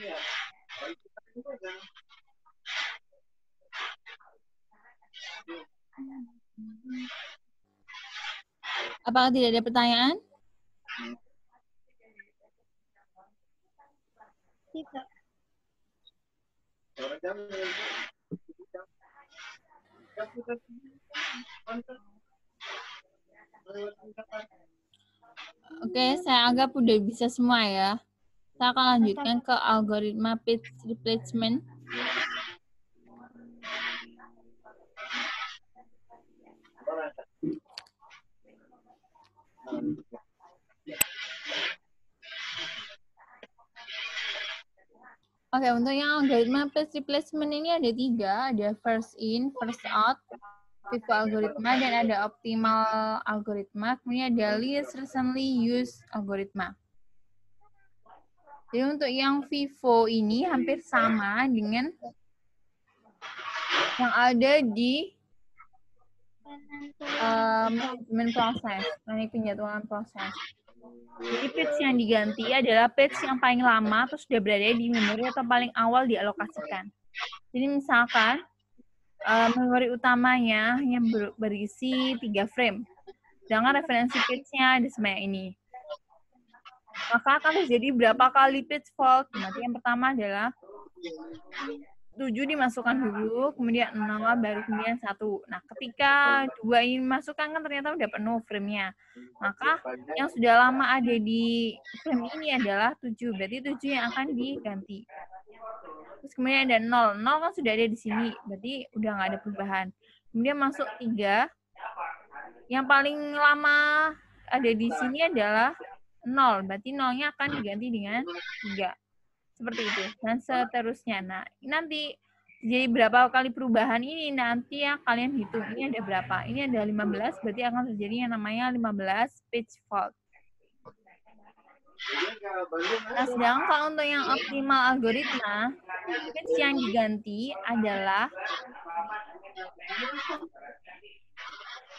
ya. Oke, Apakah tidak ada pertanyaan? Tidak. Oke, saya anggap sudah bisa semua ya. Saya akan lanjutkan ke algoritma page replacement. Oke, okay, untuk yang algoritma plus replacement ini ada tiga, ada first in, first out, tipe algoritma, dan ada optimal algoritma, kemudian ada least recently used algoritma. Jadi untuk yang vivo ini hampir sama dengan yang ada di um, manajemen proses, teknik penjadwalan proses. Jadi page yang diganti adalah page yang paling lama terus sudah berada di memori atau paling awal dialokasikan. Jadi misalkan uh, memori utamanya yang ber berisi tiga frame, jangan referensi page-nya ada sebanyak ini. Maka akan terjadi berapa kali page fault? Nah, nanti yang pertama adalah 7 dimasukkan dulu, kemudian 0 baru kemudian 1. Nah, ketika 2 ini masukkan kan ternyata udah penuh frame-nya. Maka yang sudah lama ada di frame ini adalah 7. Berarti 7 yang akan diganti. Terus kemudian ada 0. 0 kan sudah ada di sini, berarti udah nggak ada perubahan. Kemudian masuk 3. Yang paling lama ada di sini adalah 0. Berarti 0-nya akan diganti dengan 3 seperti itu dan seterusnya nah nanti jadi berapa kali perubahan ini nanti ya kalian hitung ini ada berapa ini ada 15 berarti akan terjadi yang namanya 15 page fault Nah, sedangkan kalau untuk yang optimal algoritma, page yang diganti adalah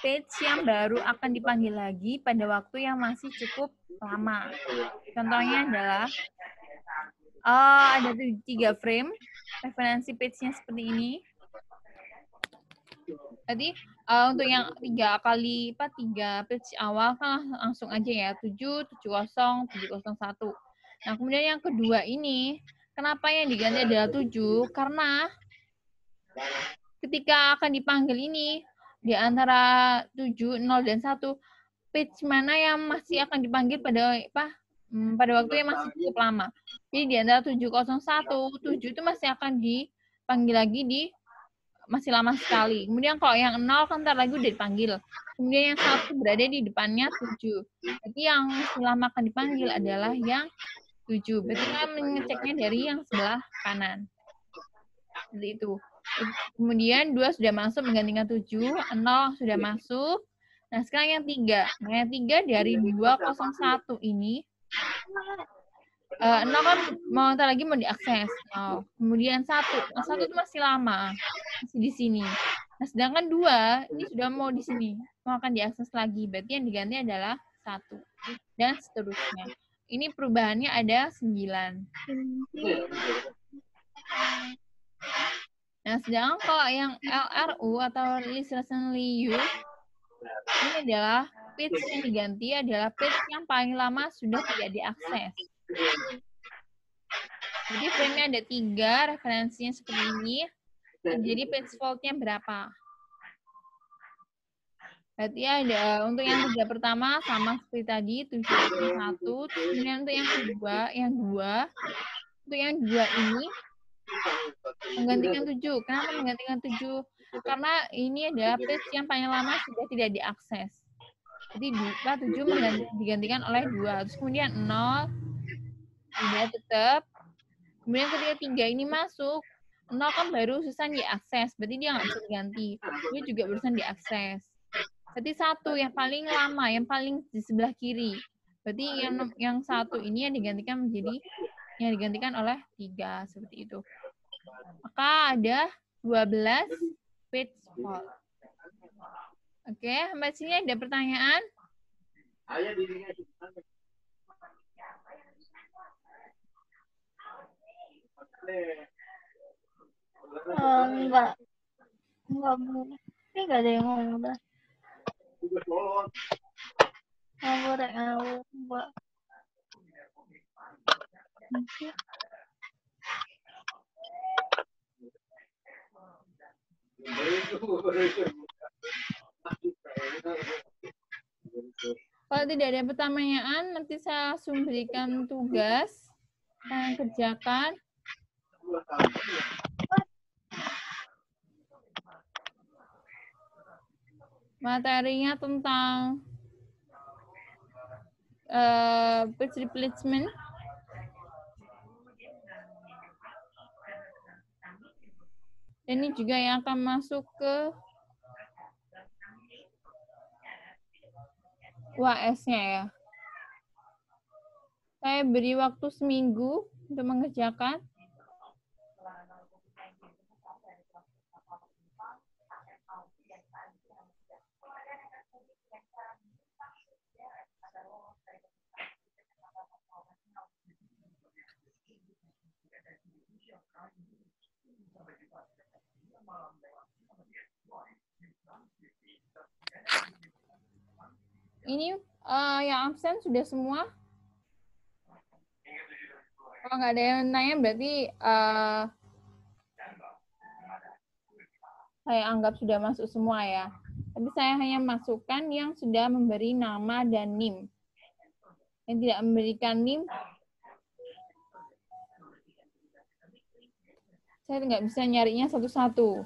page yang baru akan dipanggil lagi pada waktu yang masih cukup lama. Contohnya adalah Oh, ada <laughs> tiga frame. Referensi page-nya seperti ini. Jadi uh, untuk yang tiga kali apa tiga page awal kan langsung aja ya tujuh tujuh kosong tujuh kosong satu. Nah kemudian yang kedua ini kenapa yang diganti adalah tujuh? Karena ketika akan dipanggil ini di antara tujuh nol dan satu page mana yang masih akan dipanggil pada apa Hmm, pada waktu yang masih cukup lama. Jadi di antara 701, 7 itu masih akan dipanggil lagi di masih lama sekali. Kemudian kalau yang 0 kan ntar lagi udah dipanggil. Kemudian yang satu berada di depannya 7. Jadi yang selama akan dipanggil adalah yang 7. Berarti kita mengeceknya dari yang sebelah kanan. Seperti itu. Kemudian 2 sudah masuk menggantikan 7, 0 sudah masuk. Nah, sekarang yang 3. Nah, yang 3 dari 201 ini Uh, kan mau ntar lagi mau diakses. Oh. Kemudian satu, nah, satu itu masih lama, masih di sini. Nah, sedangkan dua ini sudah mau di sini, mau akan diakses lagi. Berarti yang diganti adalah satu dan seterusnya. Ini perubahannya ada sembilan. Nah, sedangkan kalau yang LRU atau Least recently used ini adalah page yang diganti adalah page yang paling lama sudah tidak diakses. Jadi frame-nya ada tiga, referensinya seperti ini. Jadi page fault-nya berapa? Berarti ada untuk yang tiga pertama sama seperti tadi tujuh satu. Kemudian untuk yang kedua, yang dua, untuk yang dua ini menggantikan tujuh. Kenapa menggantikan tujuh? Karena ini adalah page yang paling lama sudah tidak diakses. Jadi dua kan tujuh digantikan oleh dua, Terus kemudian nol tidak tetap. Kemudian ketika tiga ini masuk, nol kan baru susah diakses. Berarti dia nggak bisa diganti. dia juga barusan diakses. Berarti satu yang paling lama, yang paling di sebelah kiri. Berarti yang yang satu ini yang digantikan menjadi yang digantikan oleh tiga seperti itu. Maka ada 12 page fault. Oke, Mbak sini ada pertanyaan? Oh, enggak. Enggak boleh. Ini enggak ada yang ngomong mbak. Thank eh, you. Kalau tidak ada pertanyaan, nanti saya langsung berikan tugas. Saya kerjakan. Materinya tentang uh, replacement. Ini juga yang akan masuk ke UAS-nya ya. Saya beri waktu seminggu untuk mengerjakan. Ini uh, yang absen sudah semua? Kalau nggak ada yang nanya berarti uh, saya anggap sudah masuk semua ya. Tapi saya hanya masukkan yang sudah memberi nama dan NIM. Yang tidak memberikan NIM, saya nggak bisa nyarinya satu-satu.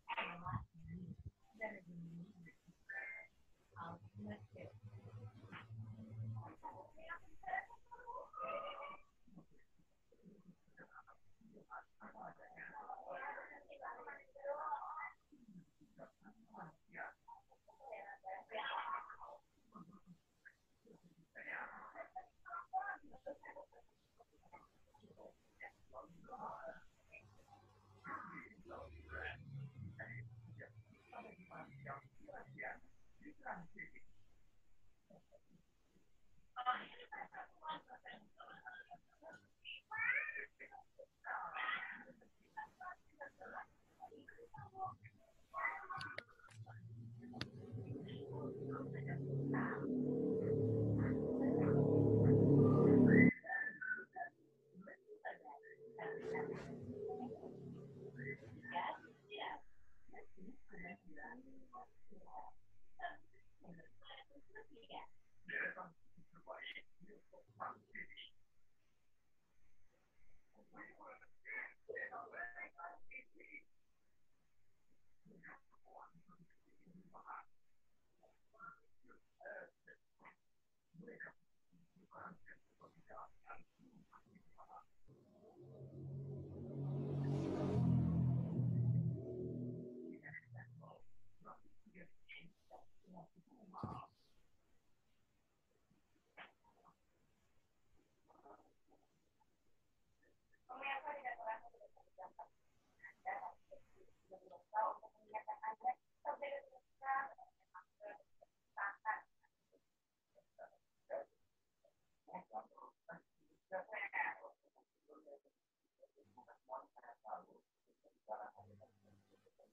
Yeah.